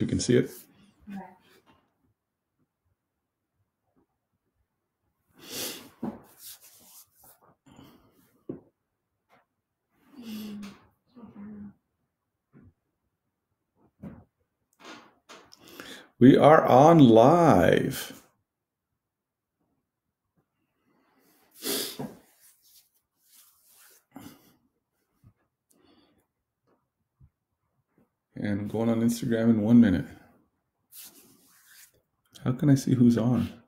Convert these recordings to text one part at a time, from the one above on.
You can see it. We are on live. and going on Instagram in one minute. How can I see who's on?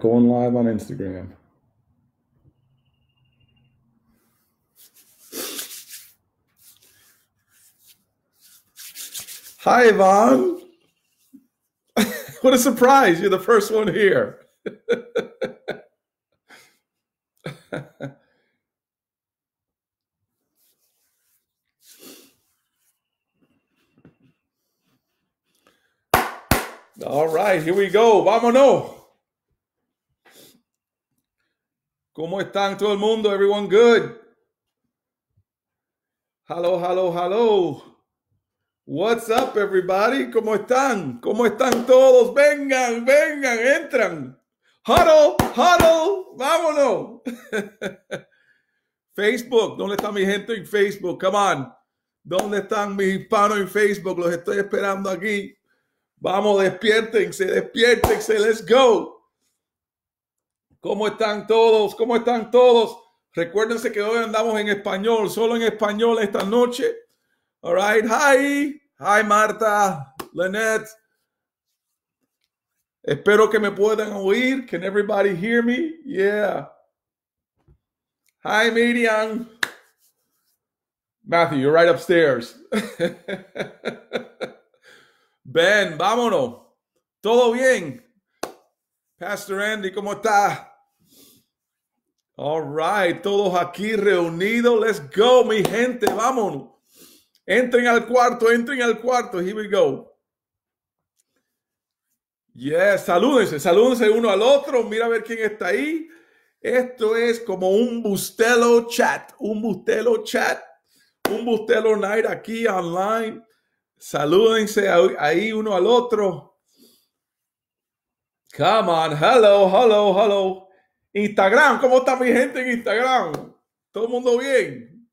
going live on Instagram. Hi, Yvonne. what a surprise. You're the first one here. All right, here we go. Vamos! ¿Cómo están todo el mundo? Everyone good? Hello, hello, hello. What's up, everybody? ¿Cómo están? ¿Cómo están todos? Vengan, vengan, entran. Huddle, huddle, vámonos. Facebook, ¿dónde está mi gente en Facebook? Come on. ¿Dónde están mis hispanos en Facebook? Los estoy esperando aquí. Vamos, despiértense, despiértense, let's go. ¿Cómo están todos? ¿Cómo están todos? Recuérdense que hoy andamos en español, solo en español esta noche. All right. Hi. Hi, Marta, Lynette. Espero que me puedan oír. Can everybody hear me? Yeah. Hi, Miriam. Matthew, you're right upstairs. ben, vámonos. Todo bien. Pastor Andy, ¿cómo está? All right, todos aquí reunidos. Let's go, mi gente, vámonos. Entren al cuarto, entren al cuarto. Here we go. Yes, salúdense, salúdense uno al otro. Mira a ver quién está ahí. Esto es como un bustelo chat, un bustelo chat, un bustelo night aquí online. Salúdense ahí uno al otro. Come on, hello, hello, hello. Instagram, ¿cómo está mi gente en Instagram? ¿Todo el mundo bien?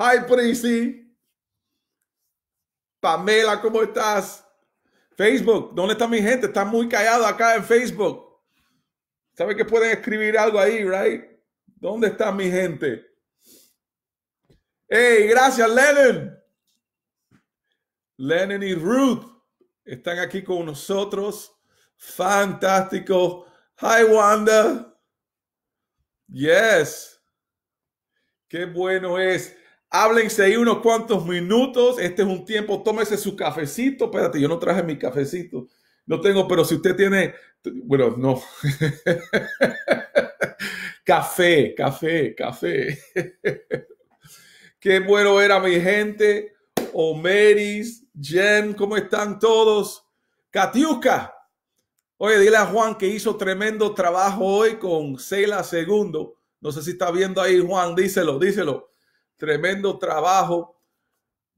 Hi, Prissy. Pamela, ¿cómo estás? Facebook, ¿dónde está mi gente? Está muy callado acá en Facebook. ¿Sabe que pueden escribir algo ahí, right? ¿Dónde está mi gente? Hey, gracias, Lennon. Lennon y Ruth están aquí con nosotros. Fantástico. Hi, Wanda. Yes. Qué bueno es. Háblense ahí unos cuantos minutos. Este es un tiempo. Tómese su cafecito. Espérate, yo no traje mi cafecito. No tengo, pero si usted tiene. Bueno, no. café, café, café. Qué bueno era mi gente. Omeris, Jen, ¿cómo están todos? Katiuska. Oye, dile a Juan que hizo tremendo trabajo hoy con Cela Segundo. No sé si está viendo ahí, Juan, díselo, díselo. Tremendo trabajo,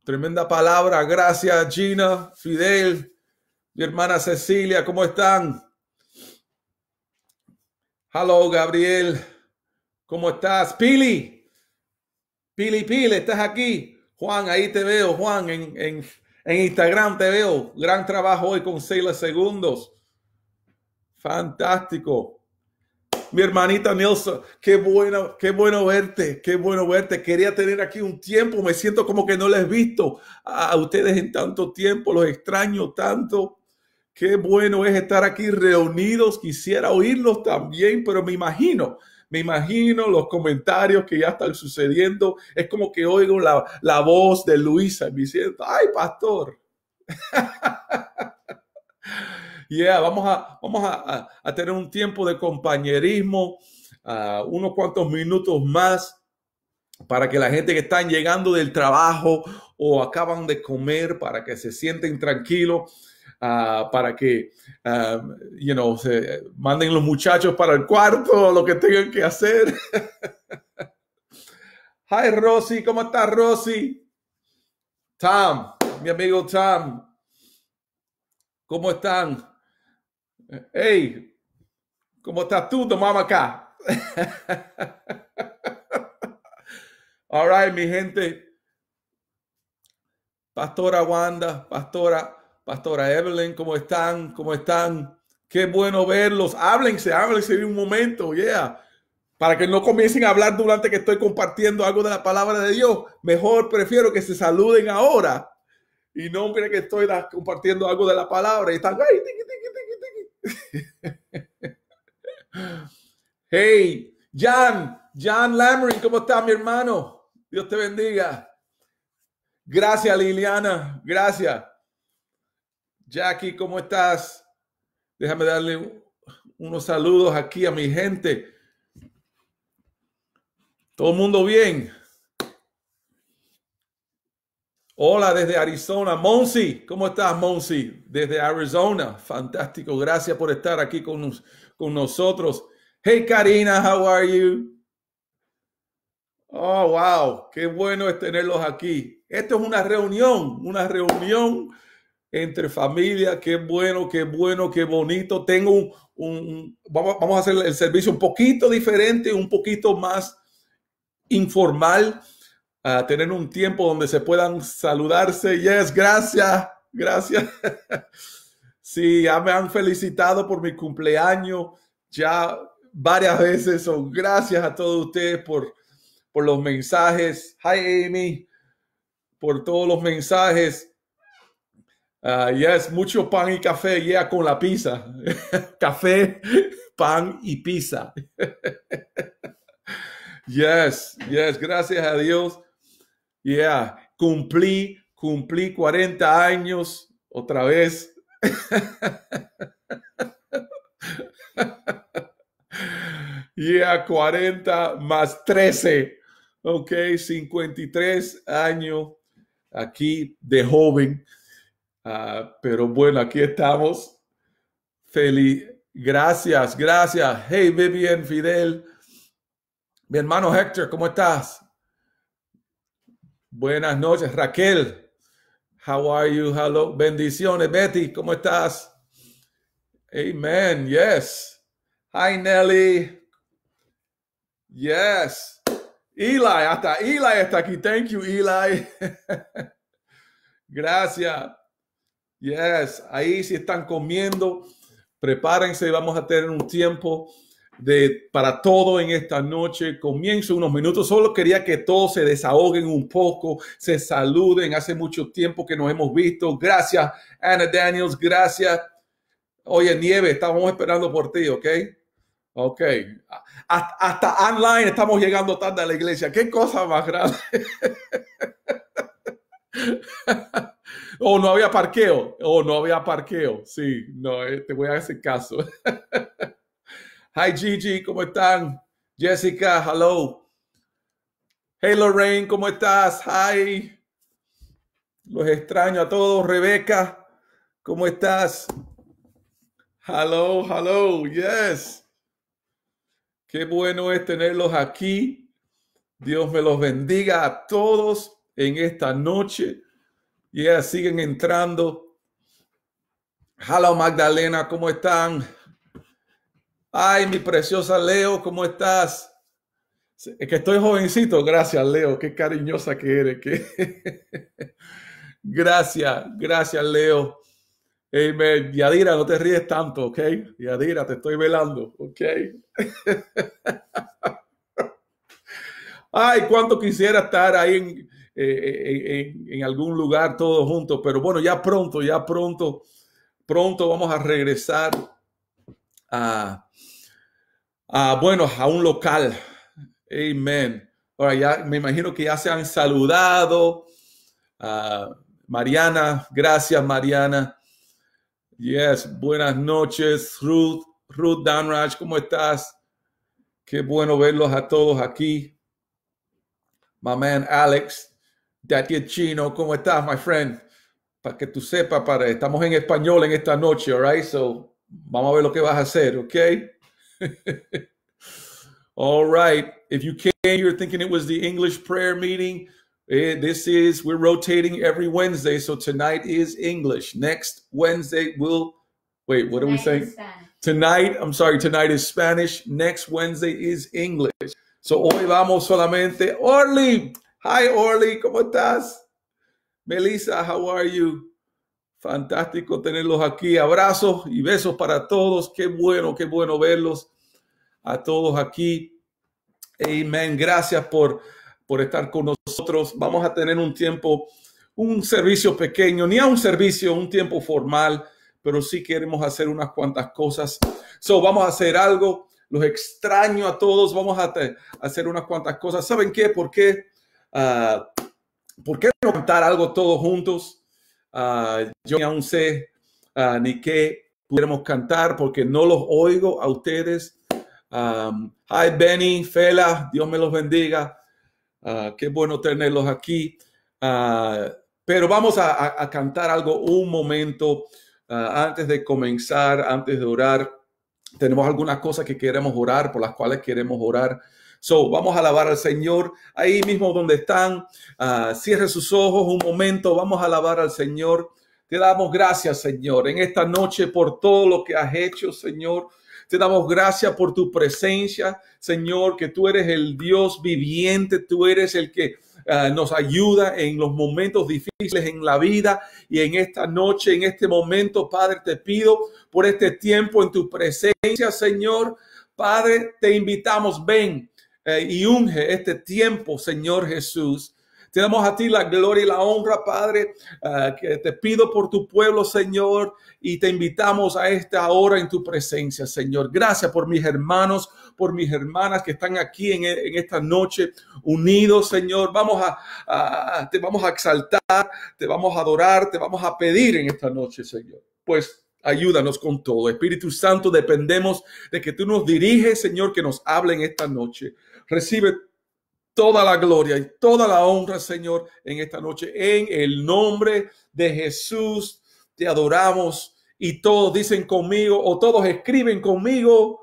tremenda palabra. Gracias, Gina, Fidel, mi hermana Cecilia, ¿cómo están? Hello, Gabriel, ¿cómo estás? Pili, Pili, Pili, estás aquí. Juan, ahí te veo, Juan, en, en, en Instagram te veo. Gran trabajo hoy con Cela Segundos. Fantástico. Mi hermanita Nelson, qué bueno, qué bueno verte, qué bueno verte. Quería tener aquí un tiempo, me siento como que no les he visto a ustedes en tanto tiempo, los extraño tanto. Qué bueno es estar aquí reunidos, quisiera oírlos también, pero me imagino me imagino los comentarios que ya están sucediendo. Es como que oigo la, la voz de Luisa me siento, ay, pastor. Yeah, vamos a, vamos a, tener un tiempo de compañerismo, unos cuantos minutos más para que la gente que están llegando del trabajo o acaban de comer, para que se sienten tranquilos, para que, you se manden los muchachos para el cuarto, lo que tengan que hacer. Hi, Rosy, ¿cómo está Rosy? Tom, mi amigo Tom, ¿cómo están? Hey, como tú, Tomamos acá. All right, mi gente. Pastora Wanda, pastora, pastora Evelyn, ¿cómo están? ¿Cómo están? Qué bueno verlos. Háblense, háblense en un momento, yeah. Para que no comiencen a hablar durante que estoy compartiendo algo de la palabra de Dios. Mejor prefiero que se saluden ahora. Y no miren que estoy compartiendo algo de la palabra. Y están, hey, Jan, Jan Lamry, ¿cómo estás, mi hermano? Dios te bendiga. Gracias, Liliana, gracias. Jackie, ¿cómo estás? Déjame darle unos saludos aquí a mi gente. ¿Todo el mundo bien? Hola desde Arizona. Monsi, ¿cómo estás, Monsi? Desde Arizona. Fantástico. Gracias por estar aquí con, con nosotros. Hey, Karina, how are you? Oh, wow. Qué bueno es tenerlos aquí. Esto es una reunión, una reunión entre familia. Qué bueno, qué bueno, qué bonito. Tengo un, vamos, vamos a hacer el servicio un poquito diferente, un poquito más informal tener un tiempo donde se puedan saludarse. Yes, gracias, gracias. sí, ya me han felicitado por mi cumpleaños ya varias veces. Son gracias a todos ustedes por, por los mensajes. Hi, Amy, por todos los mensajes. Ah, yes, mucho pan y café, yeah, con la pizza. café, pan y pizza. yes, yes, gracias a Dios. Yeah, cumplí, cumplí 40 años otra vez. yeah, 40 más 13. Ok, 53 años aquí de joven. Ah, pero bueno, aquí estamos. Feliz. Gracias, gracias. Hey, Vivian Fidel. Mi hermano Héctor, ¿cómo estás? Buenas noches, Raquel. How are you? Hello. Bendiciones, Betty. ¿Cómo estás? Amen. Yes. Hi, Nelly. Yes. Eli, hasta Eli está aquí. Thank you, Eli. Gracias. Yes. Ahí si están comiendo, prepárense. Vamos a tener un tiempo de para todo en esta noche. Comienzo unos minutos. Solo quería que todos se desahoguen un poco, se saluden. Hace mucho tiempo que nos hemos visto. Gracias, Ana Daniels. Gracias. Oye, Nieve, estamos esperando por ti, ¿ok? Ok. Hasta, online estamos llegando tarde a la iglesia. Qué cosa más grande. o oh, no había parqueo. O oh, no había parqueo. Sí, no, eh, te voy a hacer caso. Hi Gigi, ¿cómo están? Jessica, hello. Hey Lorraine, ¿cómo estás? Hi. Los extraño a todos. Rebeca, ¿cómo estás? Hello, hello, yes. Qué bueno es tenerlos aquí. Dios me los bendiga a todos en esta noche. Ya siguen entrando. Hello Magdalena, ¿cómo están? Ay, mi preciosa Leo, ¿cómo estás? Es que estoy jovencito. Gracias, Leo. Qué cariñosa que eres. gracias, gracias, Leo. Yadira, no te ríes tanto, ¿ok? Yadira, te estoy velando, ¿ok? Ay, cuánto quisiera estar ahí eh, eh, en, en algún lugar todos juntos, pero bueno, ya pronto, ya pronto, pronto vamos a regresar a Ah, bueno, a un local. amen, Ahora ya me imagino que ya se han saludado. Ah, Mariana, gracias Mariana. Yes, buenas noches, Ruth, Ruth Danraj, ¿cómo estás? Qué bueno verlos a todos aquí. My man Alex, Daddy Chino, ¿cómo estás, my friend? Para que tú sepas, estamos en español en esta noche, all right? So, vamos a ver lo que vas a hacer, ¿ok? All right. If you came here thinking it was the English prayer meeting, it, eh, this is, we're rotating every Wednesday. So tonight is English. Next Wednesday, will wait, what tonight are we saying? Tonight, I'm sorry, tonight is Spanish. Next Wednesday is English. So hoy vamos solamente. Orly. Hi, Orly. ¿Cómo estás? Melissa, how are you? Fantástico tenerlos aquí. Abrazos y besos para todos. Qué bueno, qué bueno verlos a todos aquí. Amén. Gracias por, por estar con nosotros. Vamos a tener un tiempo, un servicio pequeño, ni a un servicio, un tiempo formal, pero sí queremos hacer unas cuantas cosas. So, vamos a hacer algo. Los extraño a todos. Vamos a hacer unas cuantas cosas. ¿Saben qué? ¿Por qué? Ah, ¿Por qué no algo todos juntos? Ah, yo yo aún sé ah, ni qué pudiéramos cantar porque no los oigo a ustedes. hi Benny, Fela, Dios me los bendiga. Ah, qué bueno tenerlos aquí. pero vamos a, a, cantar algo un momento antes de comenzar, antes de orar. Tenemos algunas cosas que queremos orar, por las cuales queremos orar. So, vamos a alabar al Señor ahí mismo donde están. Ah, cierre sus ojos un momento. Vamos a alabar al Señor. Te damos gracias, Señor, en esta noche por todo lo que has hecho, Señor. Te damos gracias por tu presencia, Señor, que tú eres el Dios viviente, tú eres el que ah, nos ayuda en los momentos difíciles en la vida y en esta noche, en este momento, Padre, te pido por este tiempo en tu presencia, Señor. Padre, te invitamos, ven, eh, y unge este tiempo, Señor Jesús. Te damos a ti la gloria y la honra, Padre, eh, que te pido por tu pueblo, Señor, y te invitamos a esta hora en tu presencia, Señor. Gracias por mis hermanos, por mis hermanas que están aquí en, esta noche unidos, Señor. Vamos a, te vamos a exaltar, te vamos a adorar, te vamos a pedir en esta noche, Señor. Pues ayúdanos con todo. Espíritu Santo, dependemos de que tú nos diriges, Señor, que nos hable en esta noche. Recibe toda la gloria y toda la honra, Señor, en esta noche. En el nombre de Jesús te adoramos y todos dicen conmigo o todos escriben conmigo.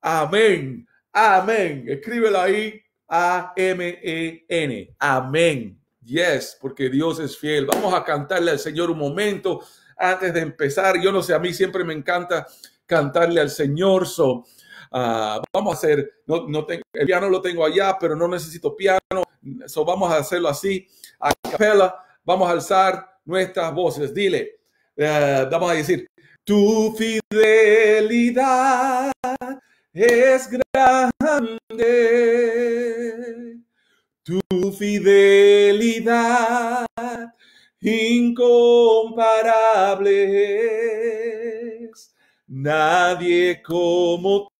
Amén. Amén. Escríbelo ahí. A-M-E-N. Amén. Yes, porque Dios es fiel. Vamos a cantarle al Señor un momento antes de empezar. Yo no sé, a mí siempre me encanta cantarle al Señor. So, Ah, vamos a hacer, no, tengo, el piano lo tengo allá, pero no necesito piano, so vamos a hacerlo así, a capela, vamos a alzar nuestras voces, dile, eh, vamos a decir, tu fidelidad es grande, tu fidelidad incomparable nadie como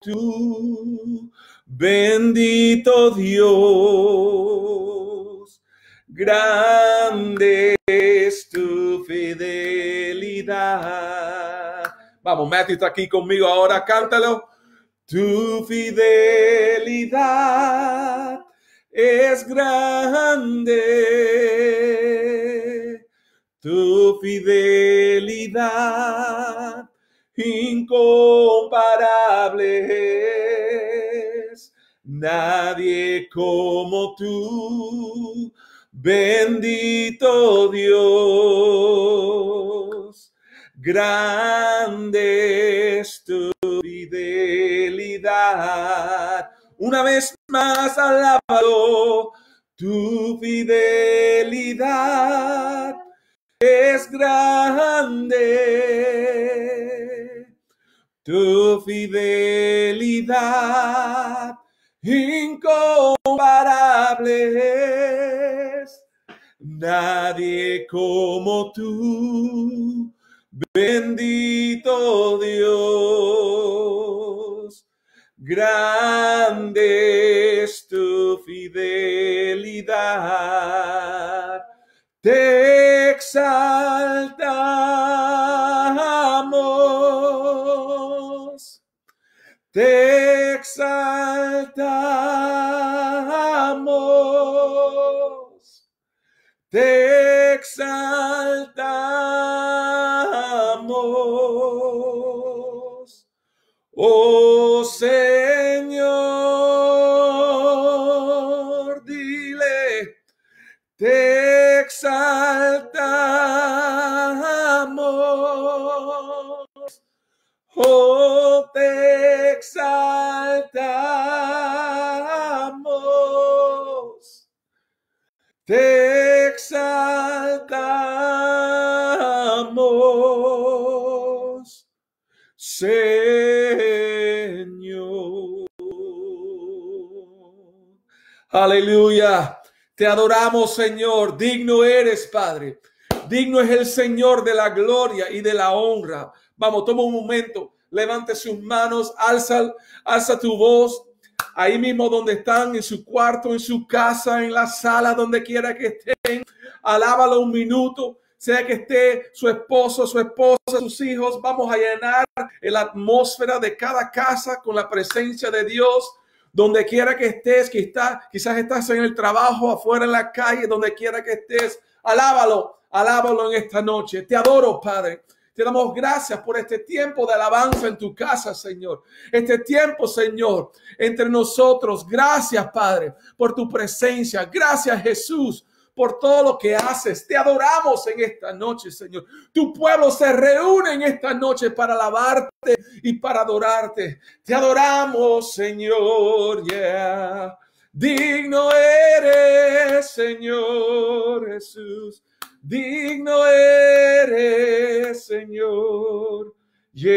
Bendito Dios, grande es tu fidelidad. Vamos, métete está aquí conmigo ahora, cántalo. Tu fidelidad es grande. Tu fidelidad incomparable nadie como tú, bendito Dios, grande es tu fidelidad. Una vez más alabado tu fidelidad es grande. Tu fidelidad incomparables. Nadie como tú, bendito Dios. Grande es tu fidelidad. Te exalta te exaltamos, oh Señor, dile, te exaltamos, oh te exaltamos, te Señor. Aleluya. Te adoramos, Señor. Digno eres, Padre. Digno es el Señor de la gloria y de la honra. Vamos, toma un momento. Levante sus manos, alza, alza tu voz. Ahí mismo donde están, en su cuarto, en su casa, en la sala, donde quiera que estén. Alábalo un minuto sea que esté su esposo, su esposa, sus hijos, vamos a llenar la atmósfera de cada casa con la presencia de Dios. Donde quiera que estés, que está, quizás estás en el trabajo, afuera en la calle, donde quiera que estés, alábalo, alábalo en esta noche. Te adoro, Padre. Te damos gracias por este tiempo de alabanza en tu casa, Señor. Este tiempo, Señor, entre nosotros. Gracias, Padre, por tu presencia. Gracias, Jesús, por todo lo que haces. Te adoramos en esta noche, Señor. Tu pueblo se reúne en esta noche para alabarte y para adorarte. Te adoramos, Señor. Yeah. Digno eres, Señor Jesús. Digno eres, Señor. Yeah,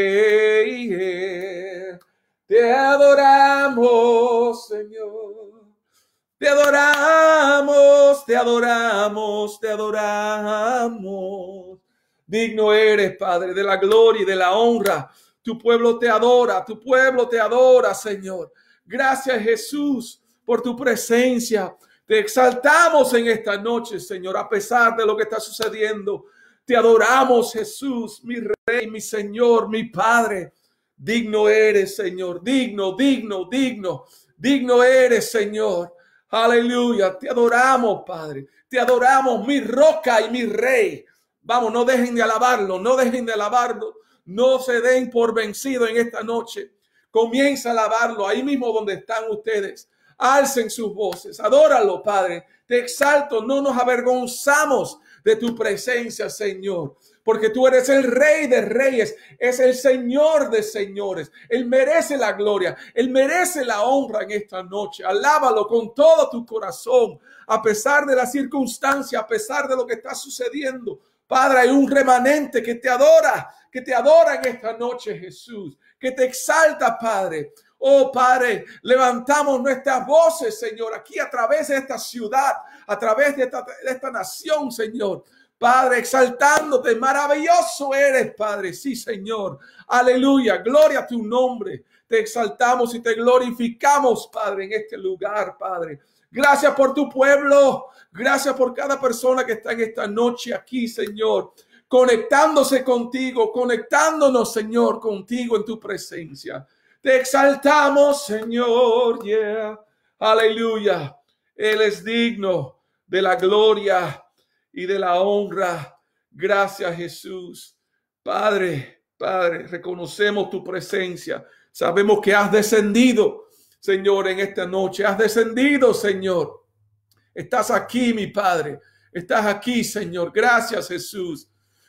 Te adoramos, Señor. Te adoramos te adoramos, te adoramos. Digno eres, Padre, de la gloria y de la honra. Tu pueblo te adora, tu pueblo te adora, Señor. Gracias, Jesús, por tu presencia. Te exaltamos en esta noche, Señor, a pesar de lo que está sucediendo. Te adoramos, Jesús, mi Rey, mi Señor, mi Padre. Digno eres, Señor, digno, digno, digno. Digno eres, Señor. Aleluya, te adoramos, Padre. Te adoramos, mi roca y mi rey. Vamos, no dejen de alabarlo, no dejen de alabarlo. No se den por vencido en esta noche. Comienza a alabarlo ahí mismo donde están ustedes. Alcen sus voces. Adóralo, Padre. Te exalto. No nos avergonzamos de tu presencia, Señor porque tú eres el rey de reyes, es el señor de señores. Él merece la gloria, él merece la honra en esta noche. Alábalo con todo tu corazón, a pesar de la circunstancia, a pesar de lo que está sucediendo. Padre, hay un remanente que te adora, que te adora en esta noche, Jesús, que te exalta, Padre. Oh Padre, levantamos nuestras voces, Señor, aquí a través de esta ciudad, a través de esta, de esta, nación, Señor, Padre, exaltándote, maravilloso eres, Padre. Sí, Señor. Aleluya, gloria a tu nombre. Te exaltamos y te glorificamos, Padre, en este lugar, Padre. Gracias por tu pueblo. Gracias por cada persona que está en esta noche aquí, Señor. Conectándose contigo, conectándonos, Señor, contigo en tu presencia. Te exaltamos, Señor. Yeah. Aleluya. Él es digno de la gloria y de la honra. Gracias Jesús. Padre, Padre, reconocemos tu presencia. Sabemos que has descendido, Señor, en esta noche. Has descendido, Señor. Estás aquí, mi Padre. Estás aquí, Señor. Gracias, Jesús.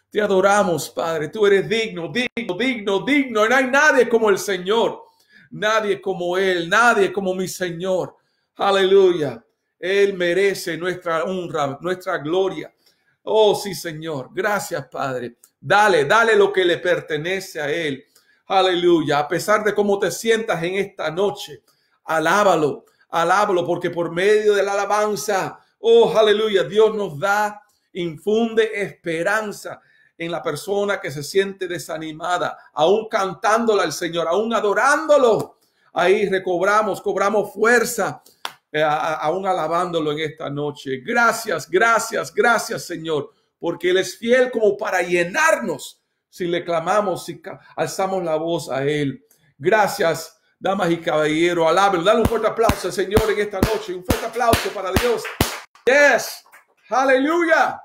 Te adoramos, Padre. Tú eres digno, digno, digno, digno. No hay nadie como el Señor. Nadie como Él. Nadie como mi Señor. Aleluya. Él merece nuestra honra, nuestra gloria. Oh, sí, Señor. Gracias, Padre. Dale, dale lo que le pertenece a Él. Aleluya. A pesar de cómo te sientas en esta noche, alábalo, alábalo, porque por medio de la alabanza, oh, aleluya, Dios nos da, infunde esperanza en la persona que se siente desanimada, aún cantándola al Señor, aún adorándolo. Ahí recobramos, cobramos fuerza eh, aún alabándolo en esta noche. Gracias, gracias, gracias Señor, porque Él es fiel como para llenarnos si le clamamos, si alzamos la voz a Él. Gracias, damas y caballeros, alábenlo. Dale un fuerte aplauso Señor en esta noche, un fuerte aplauso para Dios. Yes, aleluya.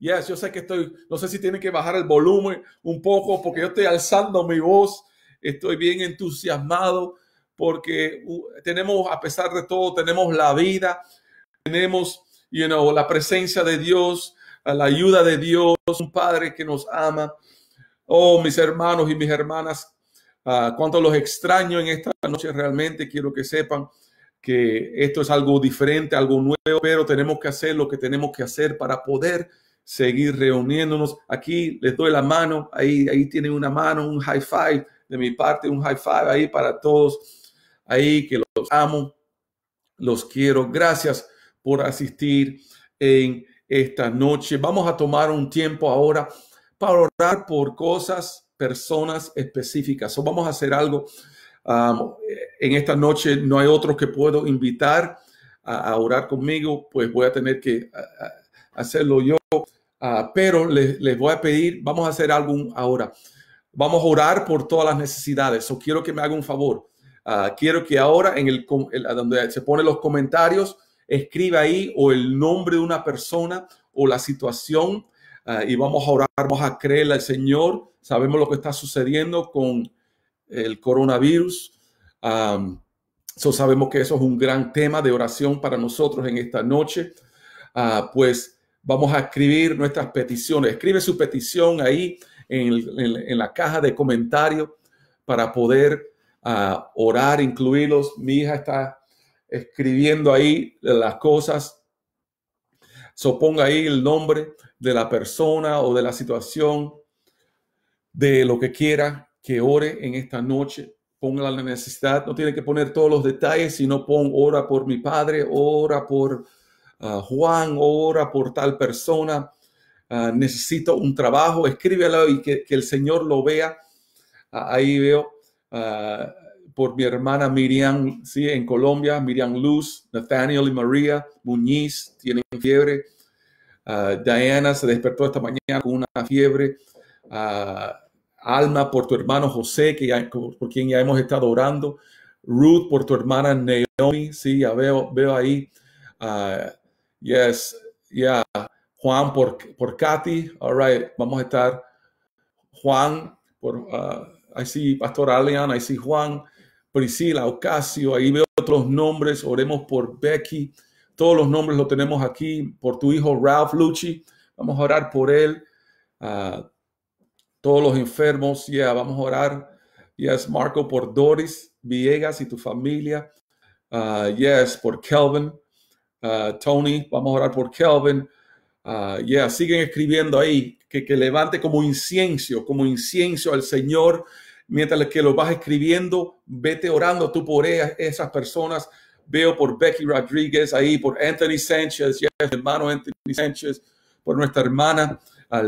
Yes, yo sé que estoy, no sé si tienen que bajar el volumen un poco porque yo estoy alzando mi voz, estoy bien entusiasmado porque tenemos, a pesar de todo, tenemos la vida, tenemos, you know, la presencia de Dios, la ayuda de Dios, un Padre que nos ama. Oh, mis hermanos y mis hermanas, uh, cuánto los extraño en esta noche realmente, quiero que sepan que esto es algo diferente, algo nuevo, pero tenemos que hacer lo que tenemos que hacer para poder seguir reuniéndonos. Aquí les doy la mano, ahí, ahí tienen una mano, un high five de mi parte, un high five ahí para todos ahí, que los amo, los quiero. Gracias por asistir en esta noche. Vamos a tomar un tiempo ahora para orar por cosas, personas específicas. O vamos a hacer algo. Um, en esta noche no hay otro que puedo invitar a, orar conmigo, pues voy a tener que hacerlo yo. Ah, pero les, voy a pedir, vamos a hacer algo ahora. Vamos a orar por todas las necesidades. O quiero que me haga un favor. Ah, quiero que ahora en el, donde se ponen los comentarios, escriba ahí o el nombre de una persona o la situación ah, y vamos a orar, vamos a creerle al Señor. Sabemos lo que está sucediendo con el coronavirus. sabemos que eso es un gran tema de oración para nosotros en esta noche. Ah, pues vamos a escribir nuestras peticiones. Escribe su petición ahí en la caja de comentarios para poder a orar, incluirlos. Mi hija está escribiendo ahí las cosas. suponga ahí el nombre de la persona o de la situación, de lo que quiera que ore en esta noche. Ponga la necesidad, no tiene que poner todos los detalles, sino pon ora por mi padre, ora por ah, Juan, ora por tal persona. Ah, necesito un trabajo, escríbelo y que, el Señor lo vea. Ah, ahí veo Ah, por mi hermana Miriam, sí, en Colombia, Miriam Luz, Nathaniel y María Muñiz tienen fiebre. Ah, Diana se despertó esta mañana con una fiebre. Ah, Alma por tu hermano José, que ya, por quien ya hemos estado orando. Ruth por tu hermana Naomi, sí, ya veo, veo ahí. yes, ya Juan por, por Katy, all vamos a estar. Juan por ahí sí, Pastor Alean, ahí sí, Juan, Priscila, Ocasio, ahí veo otros nombres, oremos por Becky, todos los nombres lo tenemos aquí, por tu hijo Ralph Lucci, vamos a orar por él, ah, todos los enfermos, ya vamos a orar, yes, Marco, por Doris Villegas y tu familia, ah, yes, por Kelvin, ah, Tony, vamos a orar por Kelvin, Ah, siguen escribiendo ahí, que, levante como incienso, como incienso al Señor. Mientras que lo vas escribiendo, vete orando tú por e-, esas personas. Veo por Becky Rodríguez ahí, por Anthony Sánchez, yes, hermano Anthony Sánchez, por nuestra hermana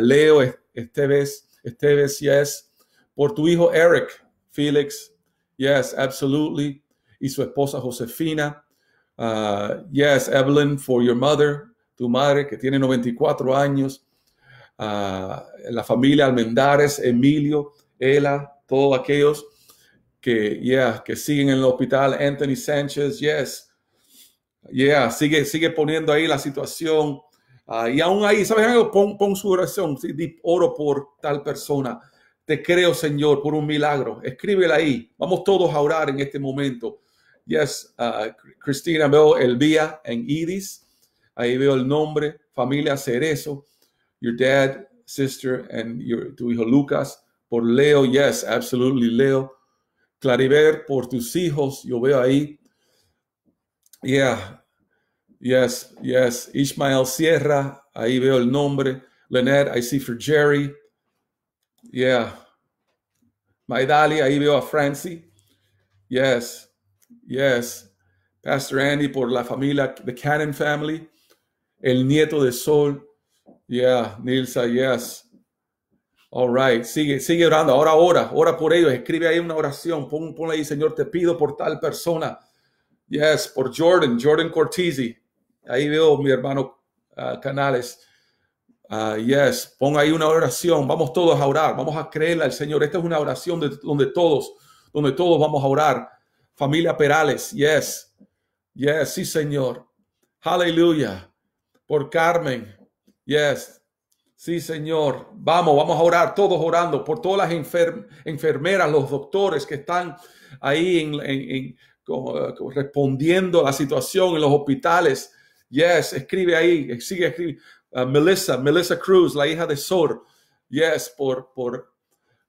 Leo Esteves, Esteves, yes. Por tu hijo Eric, Felix, yes, absolutely. Y su esposa Josefina, ah, yes, Evelyn, for your mother, tu madre que tiene 94 años, la familia Almendares, Emilio, Ela, todos aquellos que, que siguen en el hospital, Anthony Sánchez, yes, yeah, sigue, sigue poniendo ahí la situación. Ah, y aún ahí, ¿sabes algo? Pon, su oración, oro por tal persona. Te creo, Señor, por un milagro. Escríbela ahí. Vamos todos a orar en este momento. Yes, uh, Cristina el día en Iris. Ahí veo el nombre, familia Cerezo, your dad, sister, and your, tu hijo Lucas. Por Leo, yes, absolutely, Leo. Clariver, por tus hijos, yo veo ahí. Yeah, yes, yes. Ismael Sierra, ahí veo el nombre. Lynette, I see for Jerry. Yeah. Maidali, ahí veo a Francie. Yes, yes. Pastor Andy por la familia, the Cannon family el nieto de Sol. Yeah, Nilsa, yes. All right, sigue, sigue orando. Ahora ora, ora por ellos. Escribe ahí una oración. Pon, ahí, Señor, te pido por tal persona. Yes, por Jordan, Jordan Cortizi. Ahí veo mi hermano ah, Canales. Ah, yes, pon ahí una oración. Vamos todos a orar. Vamos a creerle al Señor. Esta es una oración de, donde todos, donde todos vamos a orar. Familia Perales, yes. Yes, sí, Señor. Aleluya por Carmen. Yes. Sí, Señor. Vamos, vamos a orar, todos orando por todas las enfermeras, los doctores que están ahí en, eh, respondiendo a la situación en los hospitales. Yes, escribe ahí, eh, sigue escribiendo. Eh, Melissa, Melissa Cruz, la hija de Sor. Yes, por, por,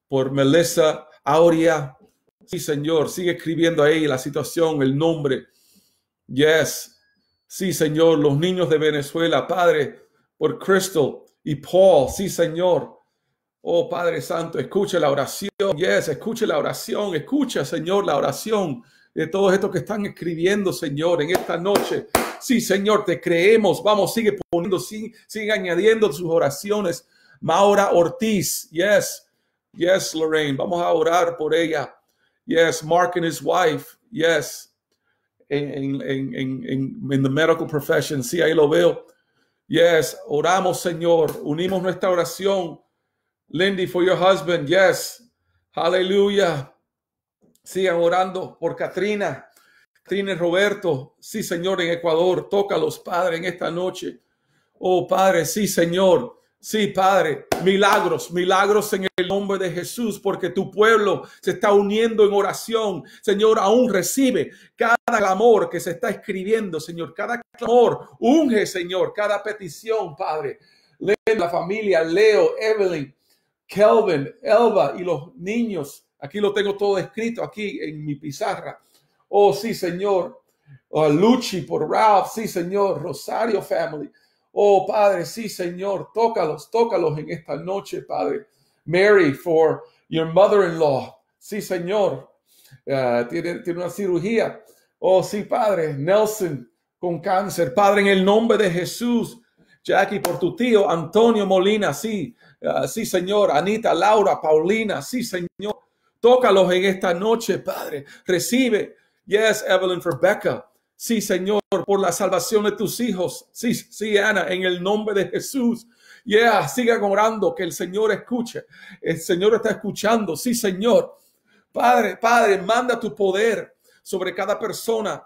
por Melissa Aurea. Sí, Señor, sigue escribiendo ahí la situación, el nombre. Yes, Sí, Señor, los niños de Venezuela, Padre, por Crystal y Paul, sí, Señor. Oh Padre Santo, escuche la oración. Yes, escuche la oración. Escucha, Señor, la oración de todos estos que están escribiendo, Señor, en esta noche. Sí, Señor, te creemos. Vamos, sigue poniendo, sigue, sigue añadiendo sus oraciones. Maura Ortiz, yes, yes, Lorraine, vamos a orar por ella. Yes, Mark and his wife, yes, en, en, en, en the medical profession. Sí, ahí lo veo. Yes, oramos, Señor. Unimos nuestra oración. Lindy, for your husband. Yes. Aleluya. Sigan orando por Katrina. Katrina y Roberto. Sí, Señor, en Ecuador. Tócalos, Padre, en esta noche. Oh, Padre, sí, Señor. Sí, Padre, milagros, milagros en el nombre de Jesús, porque tu pueblo se está uniendo en oración. Señor, aún recibe cada amor que se está escribiendo, Señor, cada amor unge, Señor, cada petición, Padre. Leo, la familia, Leo, Evelyn, Kelvin, Elba y los niños. Aquí lo tengo todo escrito, aquí en mi pizarra. Oh, sí, Señor. Oh, Luchi por Ralph, sí, Señor. Rosario Family. Oh, Padre, sí, Señor, tócalos, tócalos en esta noche, Padre. Mary, for your mother-in-law. Sí, Señor. Ah, tiene, una cirugía. Oh, sí, Padre. Nelson, con cáncer. Padre, en el nombre de Jesús. Jackie, por tu tío Antonio Molina, sí, ah, sí, Señor. Anita, Laura, Paulina, sí, Señor. Tócalos en esta noche, Padre. Recibe. Yes, Evelyn, Rebecca Sí, Señor, por la salvación de tus hijos. Sí, sí, Ana, en el nombre de Jesús. Ya, sigan orando, que el Señor escuche. El Señor está escuchando. Sí, Señor. Padre, Padre, manda tu poder sobre cada persona.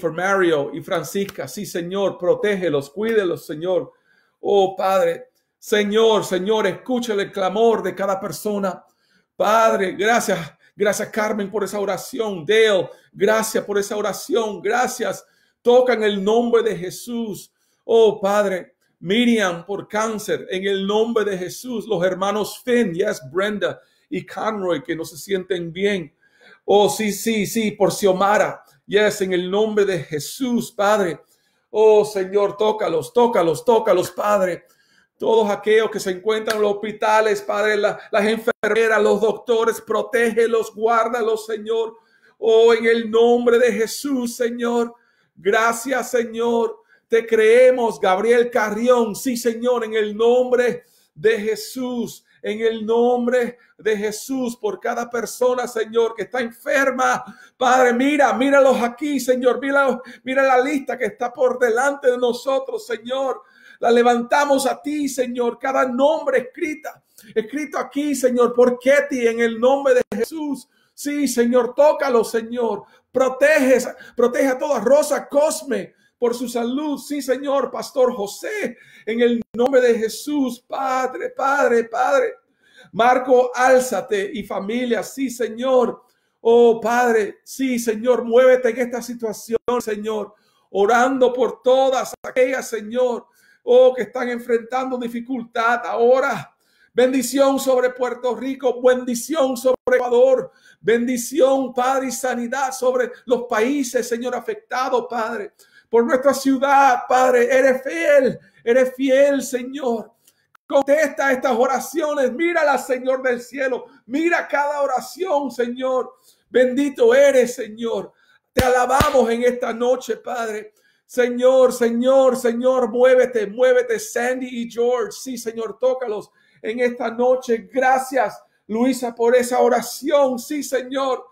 for Mario y Francisca. Sí, Señor, protégelos, cuídelos, Señor. Oh, Padre. Señor, Señor, escúchale el clamor de cada persona. Padre, gracias Gracias Carmen por esa oración. Dale, gracias por esa oración. Gracias. Toca en el nombre de Jesús. Oh Padre, Miriam por cáncer, en el nombre de Jesús. Los hermanos Finn, yes, Brenda y Conroy que no se sienten bien. Oh, sí, sí, sí, por Xiomara. Yes, en el nombre de Jesús, Padre. Oh, Señor, tócalos, tócalos, tócalos, Padre. Todos aquellos que se encuentran en los hospitales, Padre, las enfermeras, los doctores, protégelos, guárdalos, Señor. Oh, en el nombre de Jesús, Señor. Gracias, Señor. Te creemos, Gabriel Carrión. Sí, Señor, en el nombre de Jesús. En el nombre de Jesús, por cada persona, Señor, que está enferma. Padre, mira, míralos aquí, Señor. Mira, mira la lista que está por delante de nosotros, Señor. La levantamos a ti, Señor, cada nombre escrita, escrito aquí, Señor, por Ketty en el nombre de Jesús. Sí, Señor, tócalo, Señor. Protege, protege a toda Rosa Cosme por su salud. Sí, Señor, Pastor José, en el nombre de Jesús, Padre, Padre, Padre. Marco, álzate y familia, sí, Señor. Oh, Padre, sí, Señor, muévete en esta situación, Señor. Orando por todas aquellas, Señor, oh, que están enfrentando dificultad ahora. Bendición sobre Puerto Rico, bendición sobre Ecuador, bendición, Padre, y sanidad sobre los países, Señor, afectados, Padre, por nuestra ciudad, Padre, eres fiel, eres fiel, Señor. Contesta estas oraciones, Mírala, Señor del cielo, mira cada oración, Señor. Bendito eres, Señor. Te alabamos en esta noche, Padre. Señor, Señor, Señor, muévete, muévete, Sandy y George. Sí, Señor, tócalos en esta noche. Gracias, Luisa, por esa oración. Sí, Señor.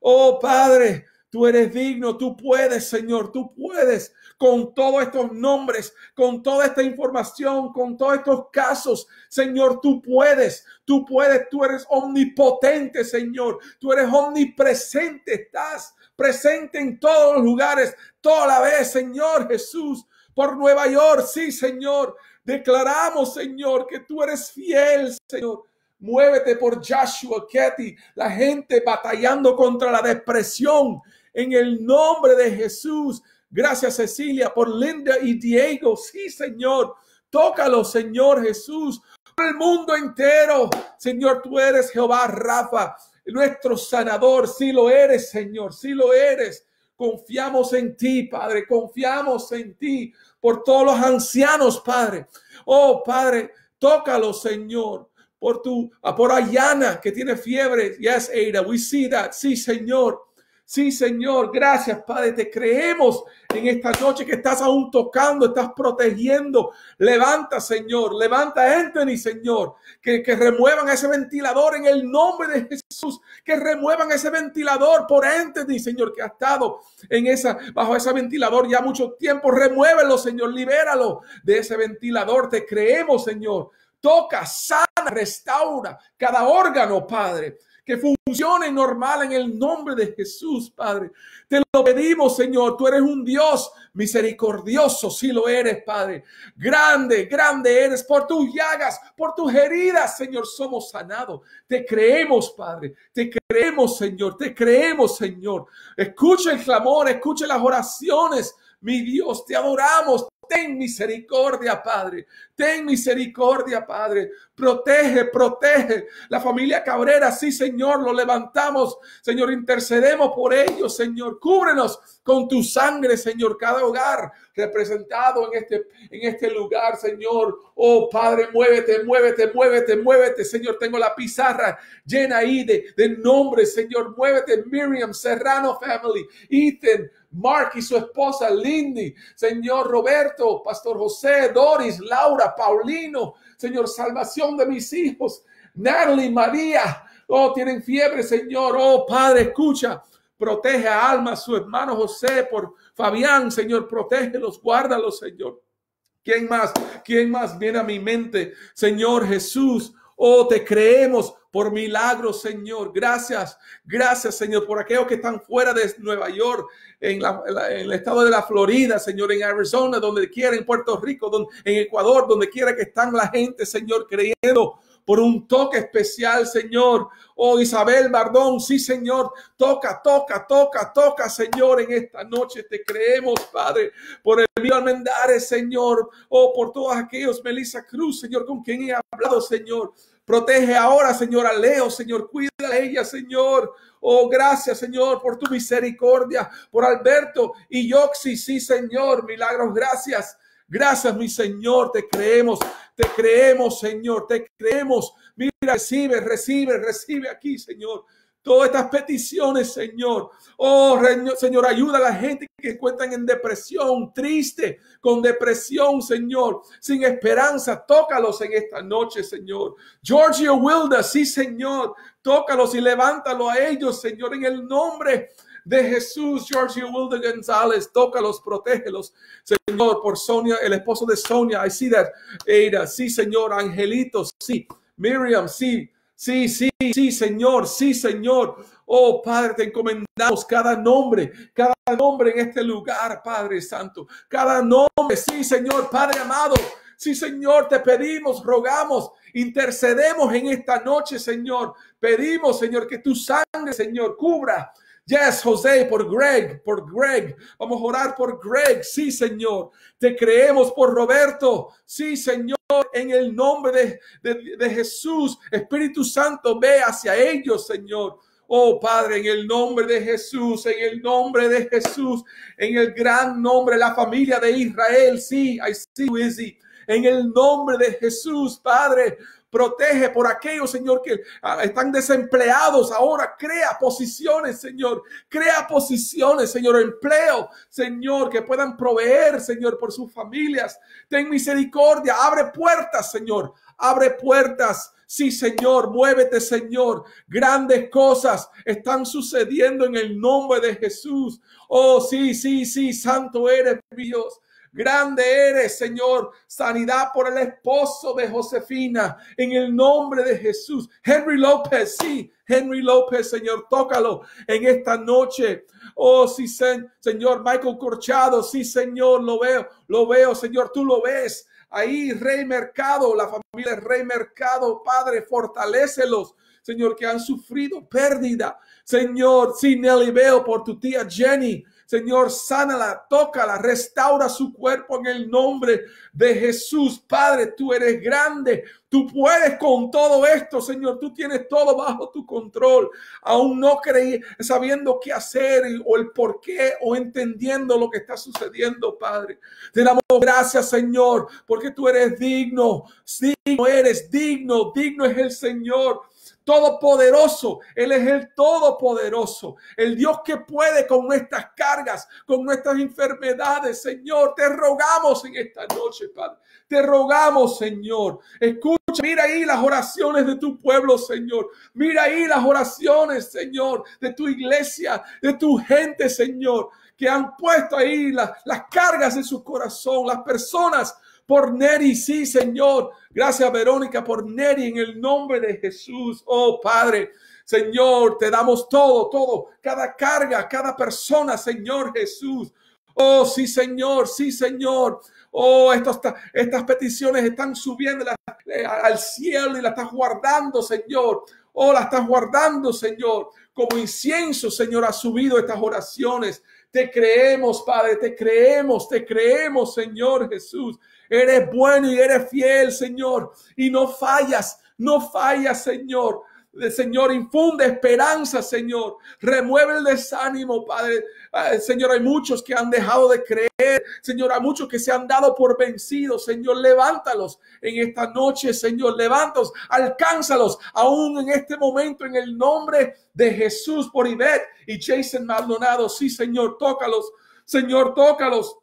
Oh, Padre, tú eres digno, tú puedes, Señor, tú puedes con todos estos nombres, con toda esta información, con todos estos casos. Señor, tú puedes, tú puedes, tú eres omnipotente, Señor, tú eres omnipresente, estás presente en todos los lugares, toda la vez, Señor Jesús, por Nueva York, sí, Señor. Declaramos, Señor, que tú eres fiel, Señor. Muévete por Joshua Ketty, la gente batallando contra la depresión en el nombre de Jesús. Gracias, Cecilia, por Linda y Diego. Sí, Señor. Tócalo, Señor Jesús, por el mundo entero. Señor, tú eres Jehová Rafa, nuestro sanador. Si lo eres, Señor, si lo eres. Confiamos en ti, Padre, confiamos en ti por todos los ancianos, Padre. Oh, Padre, tócalo, Señor. Por tu, por Ayana que tiene fiebre. Yes, Ada, we see that. Sí, Señor. Sí, Señor, gracias, Padre. Te creemos en esta noche que estás aún tocando, estás protegiendo. Levanta, Señor, levanta a Señor. Que, remuevan ese ventilador en el nombre de Jesús. Que remuevan ese ventilador por Anthony, Señor, que ha estado en esa, bajo ese ventilador ya mucho tiempo. Remuévelo, Señor, libéralo de ese ventilador. Te creemos, Señor. Toca, sana, restaura cada órgano, Padre que funcione normal en el nombre de Jesús, Padre. Te lo pedimos, Señor. Tú eres un Dios misericordioso, si lo eres, Padre. Grande, grande eres. Por tus llagas, por tus heridas, Señor, somos sanados. Te creemos, Padre. Te creemos, Señor. Te creemos, Señor. Escucha el clamor, escucha las oraciones. Mi Dios, te adoramos, Ten misericordia, Padre. Ten misericordia, Padre. Protege, protege. La familia Cabrera, sí, Señor, lo levantamos. Señor, intercedemos por ellos, Señor. Cúbrenos con tu sangre, Señor, cada hogar representado en este, en este lugar, Señor. Oh, Padre, muévete, muévete, muévete, muévete, Señor. Tengo la pizarra llena ahí de, de nombres, Señor. Muévete, Miriam, Serrano Family, Ethan, Mark y su esposa Lindy, Señor Roberto, Pastor José, Doris, Laura, Paulino, Señor, salvación de mis hijos, Natalie, María, oh, tienen fiebre, Señor, oh, Padre, escucha, protege a Alma, su hermano José, por Fabián, Señor, protégelos, guárdalos, Señor. ¿Quién más? ¿Quién más viene a mi mente? Señor Jesús, oh, te creemos, por milagros, Señor. Gracias, gracias, Señor, por aquellos que están fuera de Nueva York, en, el estado de la Florida, Señor, en Arizona, donde quiera, en Puerto Rico, en Ecuador, donde quiera que están la gente, Señor, creyendo por un toque especial, Señor. Oh, Isabel Bardón, sí, Señor. Toca, toca, toca, toca, Señor. En esta noche te creemos, Padre, por el mío Almendares, Señor. Oh, por todos aquellos, Melissa Cruz, Señor, con quien he hablado, Señor. Protege ahora, Señor, a Leo, Señor. Cuida a ella, Señor. Oh, gracias, Señor, por tu misericordia, por Alberto y Yoxi. Sí, Señor. Milagros, gracias. Gracias, mi Señor, te creemos, te creemos, Señor, te creemos. Mira, recibe, recibe, recibe aquí, Señor todas estas peticiones, Señor. Oh, Señor, ayuda a la gente que cuentan en depresión, triste, con depresión, Señor, sin esperanza. Tócalos en esta noche, Señor. Georgia Wilda, sí, Señor. Tócalos y levántalo a ellos, Señor, en el nombre de Jesús, Georgia Wilder González, tócalos, protégelos, Señor, por Sonia, el esposo de Sonia, I see that, Ada, sí, Señor, Angelitos, sí, Miriam, sí, Sí, sí, sí, Señor, sí, Señor. Oh, Padre, te encomendamos cada nombre, cada nombre en este lugar, Padre Santo. Cada nombre, sí, Señor, Padre amado. Sí, Señor, te pedimos, rogamos, intercedemos en esta noche, Señor. Pedimos, Señor, que tu sangre, Señor, cubra Yes, José, por Greg, por Greg. Vamos a orar por Greg. Sí, Señor. Te creemos por Roberto. Sí, Señor. En el nombre de, Jesús, Espíritu Santo, ve hacia ellos, Señor. Oh Padre, en el nombre de Jesús, en el nombre de Jesús, en el gran nombre, la familia de Israel, sí, I see En el nombre de Jesús, Padre, Protege por aquellos, Señor, que ah, están desempleados ahora. Crea posiciones, Señor. Crea posiciones, Señor. Empleo, Señor, que puedan proveer, Señor, por sus familias. Ten misericordia. Abre puertas, Señor. Abre puertas. Sí, Señor, muévete, Señor. Grandes cosas están sucediendo en el nombre de Jesús. Oh, sí, sí, sí, santo eres Dios. Grande eres, Señor. Sanidad por el esposo de Josefina. En el nombre de Jesús. Henry López, sí. Henry López, Señor, tócalo en esta noche. Oh, sí, Señor. Michael Corchado, sí, Señor, lo veo, lo veo, Señor, tú lo ves. Ahí, Rey Mercado, la familia Rey Mercado, Padre, fortalecelos Señor, que han sufrido pérdida. Señor, sí, Nelly, veo por tu tía Jenny. Señor, sánala, tócala, restaura su cuerpo en el nombre de Jesús. Padre, tú eres grande, Tú puedes con todo esto, Señor. Tú tienes todo bajo tu control. Aún no creí sabiendo qué hacer o el por qué o entendiendo lo que está sucediendo, Padre. Te damos gracias, Señor, porque tú eres digno. Digno eres, digno, digno es el Señor todopoderoso. Él es el todopoderoso. El Dios que puede con nuestras cargas, con nuestras enfermedades, Señor. Te rogamos en esta noche, Padre. Te rogamos, Señor. Escucha, mira ahí las oraciones de tu pueblo, Señor. Mira ahí las oraciones, Señor, de tu iglesia, de tu gente, Señor, que han puesto ahí las, cargas de su corazón, las personas por Neri, sí, Señor. Gracias, Verónica, por Neri, en el nombre de Jesús. Oh, Padre, Señor, te damos todo, todo, cada carga, cada persona, Señor Jesús. Oh, sí, Señor, sí, Señor. Oh, estas peticiones están subiendo eh, al cielo y las estás guardando, Señor. Oh, las estás guardando, Señor. Como incienso, Señor, ha subido estas oraciones. Te creemos, Padre, te creemos, te creemos, Señor Jesús. Eres bueno y eres fiel, Señor. Y no fallas, no fallas, Señor. Eh, Señor, infunde esperanza, Señor. Remueve el desánimo, Padre. Señor, hay muchos que han dejado de creer. Señor, hay muchos que se han dado por vencidos. Señor, levántalos en esta noche, Señor. Levántalos, alcánzalos aún en este momento en el nombre de Jesús por Ivette y Jason Maldonado. Sí, Señor, tócalos. Señor, tócalos.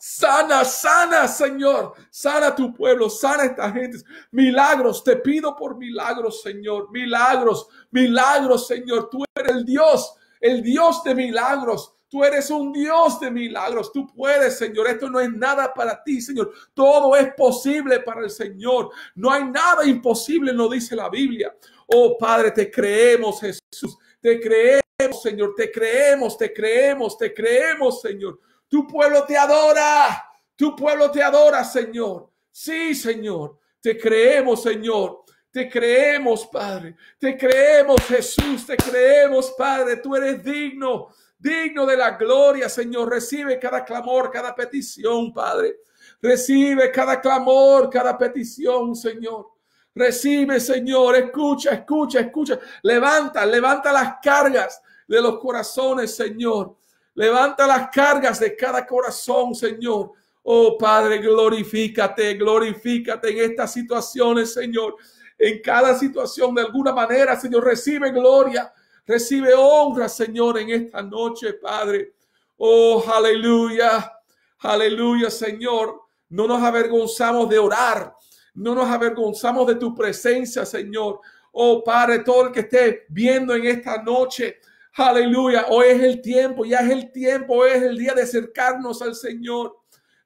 Sana, sana, Señor. Sana tu pueblo, sana esta gente. Milagros, te pido por milagros, Señor. Milagros, milagros, Señor. Tú eres el Dios, el Dios de milagros. Tú eres un Dios de milagros. Tú puedes, Señor. Esto no es nada para ti, Señor. Todo es posible para el Señor. No hay nada imposible, no dice la Biblia. Oh Padre, te creemos, Jesús. Te creemos. Señor, te creemos, te creemos, te creemos, Señor. Tu pueblo te adora. Tu pueblo te adora, Señor. Sí, Señor. Te creemos, Señor. Te creemos, Padre. Te creemos, Jesús. Te creemos, Padre. Tú eres digno, digno de la gloria, Señor. Recibe cada clamor, cada petición, Padre. Recibe cada clamor, cada petición, Señor. Recibe, Señor. Escucha, escucha, escucha. Levanta, levanta las cargas de los corazones, Señor. Levanta las cargas de cada corazón, Señor. Oh Padre, glorifícate, glorifícate en estas situaciones, Señor. En cada situación, de alguna manera, Señor, recibe gloria, recibe honra, Señor, en esta noche, Padre. Oh, aleluya, aleluya, Señor. No nos avergonzamos de orar, no nos avergonzamos de tu presencia, Señor. Oh Padre, todo el que esté viendo en esta noche, Aleluya, hoy es el tiempo, ya es el tiempo, hoy es el día de acercarnos al Señor,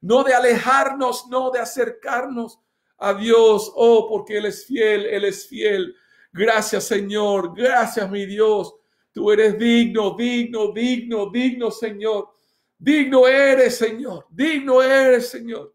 no de alejarnos, no de acercarnos a Dios. Oh, porque Él es fiel, Él es fiel. Gracias Señor, gracias mi Dios. Tú eres digno, digno, digno, digno Señor. Digno eres Señor, digno eres Señor.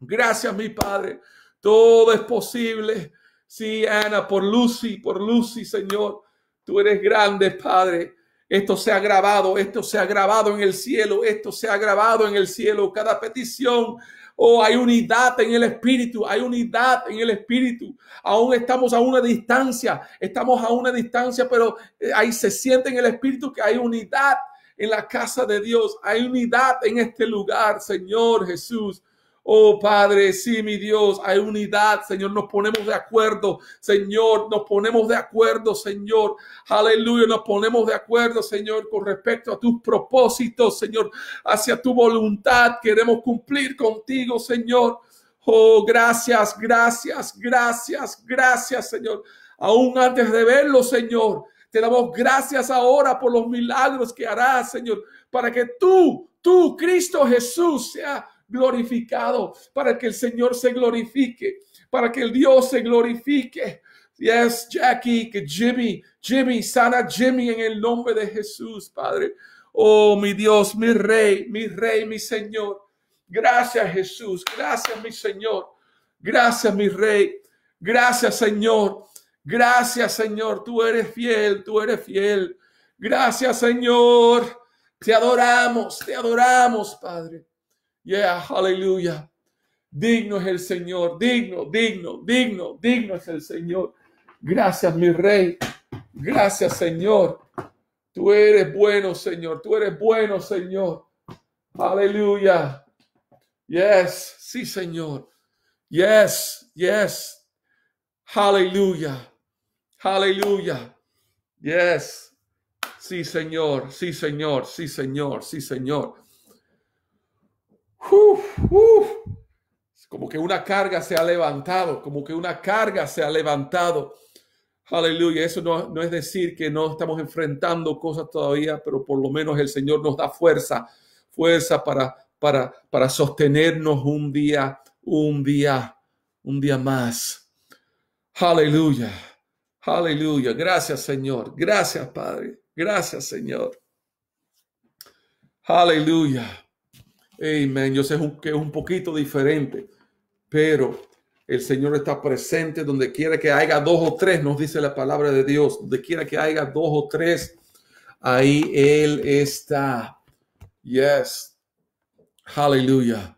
Gracias mi Padre. Todo es posible. Sí, Ana, por Lucy, por Lucy Señor. Tú eres grande, Padre. Esto se ha grabado, esto se ha grabado en el cielo, esto se ha grabado en el cielo. Cada petición, oh, hay unidad en el espíritu, hay unidad en el espíritu. Aún estamos a una distancia, estamos a una distancia, pero eh, ahí se siente en el espíritu que hay unidad en la casa de Dios, hay unidad en este lugar, Señor Jesús. Oh Padre, sí, mi Dios, hay unidad, Señor, nos ponemos de acuerdo, Señor, nos ponemos de acuerdo, Señor. Aleluya, nos ponemos de acuerdo, Señor, con respecto a tus propósitos, Señor, hacia tu voluntad. Queremos cumplir contigo, Señor. Oh, gracias, gracias, gracias, gracias, Señor. Aún antes de verlo, Señor, te damos gracias ahora por los milagros que harás, Señor, para que tú, tú, Cristo Jesús, sea glorificado, para que el Señor se glorifique, para que el Dios se glorifique. Yes, Jackie, que Jimmy, Jimmy, sana Jimmy en el nombre de Jesús, Padre. Oh, mi Dios, mi Rey, mi Rey, mi Señor. Gracias, Jesús. Gracias, mi Señor. Gracias, mi Rey. Gracias, Señor. Gracias, Señor. Tú eres fiel, tú eres fiel. Gracias, Señor. Te adoramos, te adoramos, Padre. Yeah, aleluya. Digno es el Señor, digno, digno, digno, digno es el Señor. Gracias, mi rey. Gracias, Señor. Tú eres bueno, Señor. Tú eres bueno, Señor. Aleluya. Yes, sí, Señor. Yes, yes. Aleluya. Aleluya. Yes. Sí, Señor. Sí, Señor. Sí, Señor. Sí, Señor. Como que una carga se ha levantado, como que una carga se ha levantado. Aleluya, eso no, es decir que no estamos enfrentando cosas todavía, pero por lo menos el Señor nos da fuerza, fuerza para, para, para sostenernos un día, un día, un día más. Aleluya, aleluya. Gracias Señor, gracias Padre, gracias Señor. Aleluya. Amén. Yo sé que es un poquito diferente, pero el Señor está presente donde quiera que haya dos o tres, nos dice la palabra de Dios. Donde quiera que haya dos o tres, ahí Él está. Yes. hallelujah,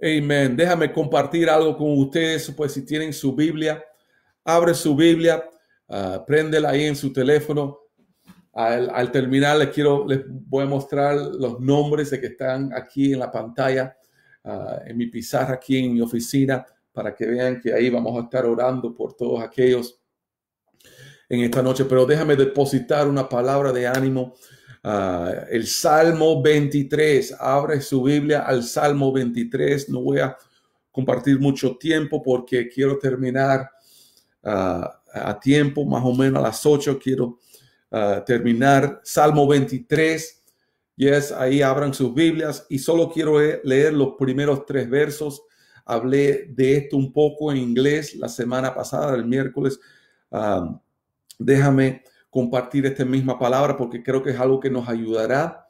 Amén. Déjame compartir algo con ustedes, pues si tienen su Biblia, abre su Biblia, prende ah, préndela ahí en su teléfono al, terminar, les, quiero, les voy a mostrar los nombres de que están aquí en la pantalla, ah, en mi pizarra, aquí en mi oficina, para que vean que ahí vamos a estar orando por todos aquellos en esta noche. Pero déjame depositar una palabra de ánimo. Ah, el Salmo 23, abre su Biblia al Salmo 23. No voy a compartir mucho tiempo porque quiero terminar ah, a tiempo, más o menos a las 8. Quiero terminar Salmo 23. Yes ahí abran sus Biblias y solo quiero eh, leer los primeros tres versos. Hablé de esto un poco en inglés la semana pasada, el miércoles. déjame compartir esta misma palabra porque creo que es algo que nos ayudará,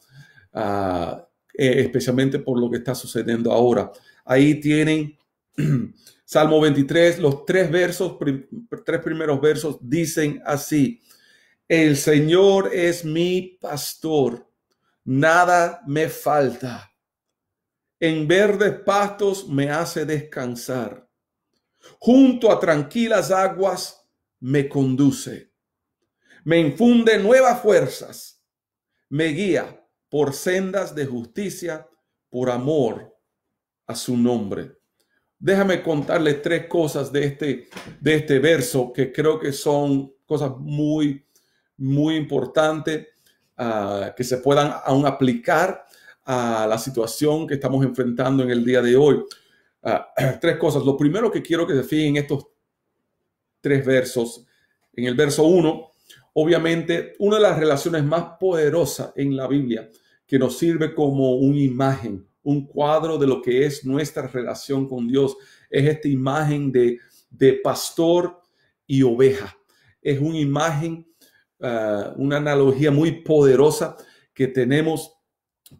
eh, especialmente por lo que está sucediendo ahora. Ahí tienen Salmo 23, los tres versos, tres primeros versos dicen así, el Señor es mi pastor, nada me falta. En verdes pastos me hace descansar. Junto a tranquilas aguas me conduce. Me infunde nuevas fuerzas. Me guía por sendas de justicia, por amor a su nombre. Déjame contarle tres cosas de este, de este verso que creo que son cosas muy muy importante ah, que se puedan aún aplicar a la situación que estamos enfrentando en el día de hoy. Ah, tres cosas. Lo primero que quiero que se fijen estos tres versos. En el verso 1, obviamente, una de las relaciones más poderosas en la Biblia que nos sirve como una imagen, un cuadro de lo que es nuestra relación con Dios, es esta imagen de, de pastor y oveja. Es una imagen Ah, una analogía muy poderosa que tenemos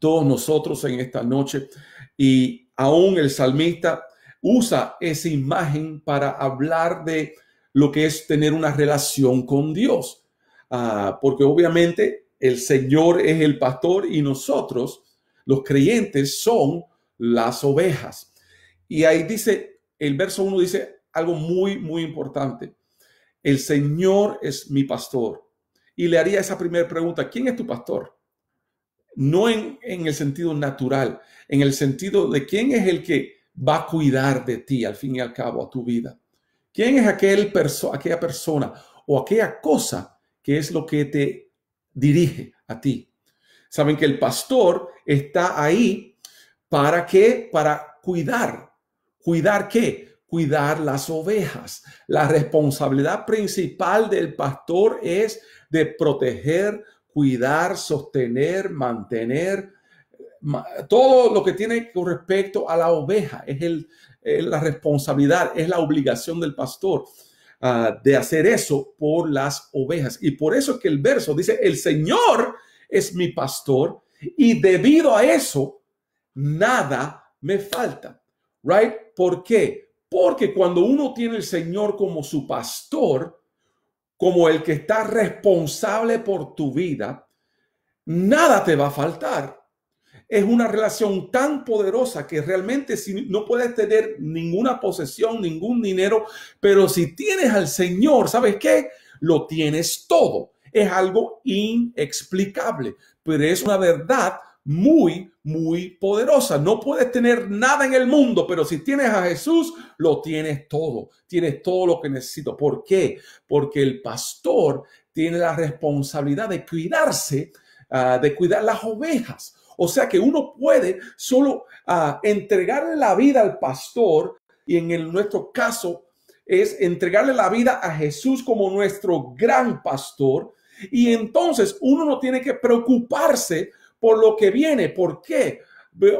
todos nosotros en esta noche. Y aún el salmista usa esa imagen para hablar de lo que es tener una relación con Dios. Ah, porque obviamente el Señor es el pastor y nosotros, los creyentes, son las ovejas. Y ahí dice, el verso 1 dice algo muy, muy importante. El Señor es mi pastor y le haría esa primera pregunta, ¿quién es tu pastor? No en, el sentido natural, en el sentido de quién es el que va a cuidar de ti, al fin y al cabo, a tu vida. ¿Quién es aquel perso aquella persona o aquella cosa que es lo que te dirige a ti? Saben que el pastor está ahí para qué? Para cuidar. ¿Cuidar qué? cuidar las ovejas. La responsabilidad principal del pastor es de proteger, cuidar, sostener, mantener todo lo que tiene con respecto a la oveja. Es, el, la responsabilidad, es la obligación del pastor ah, de hacer eso por las ovejas. Y por eso es que el verso dice, el Señor es mi pastor y debido a eso, nada me falta. ¿Right? ¿Por qué? Porque cuando uno tiene al Señor como su pastor, como el que está responsable por tu vida, nada te va a faltar. Es una relación tan poderosa que realmente si no puedes tener ninguna posesión, ningún dinero, pero si tienes al Señor, ¿sabes qué? Lo tienes todo. Es algo inexplicable, pero es una verdad muy, muy poderosa. No puedes tener nada en el mundo, pero si tienes a Jesús, lo tienes todo. Tienes todo lo que necesito. ¿Por qué? Porque el pastor tiene la responsabilidad de cuidarse, ah, de cuidar las ovejas. O sea que uno puede solo ah, entregarle la vida al pastor y en nuestro caso es entregarle la vida a Jesús como nuestro gran pastor. Y entonces uno no tiene que preocuparse por lo que viene. ¿Por qué?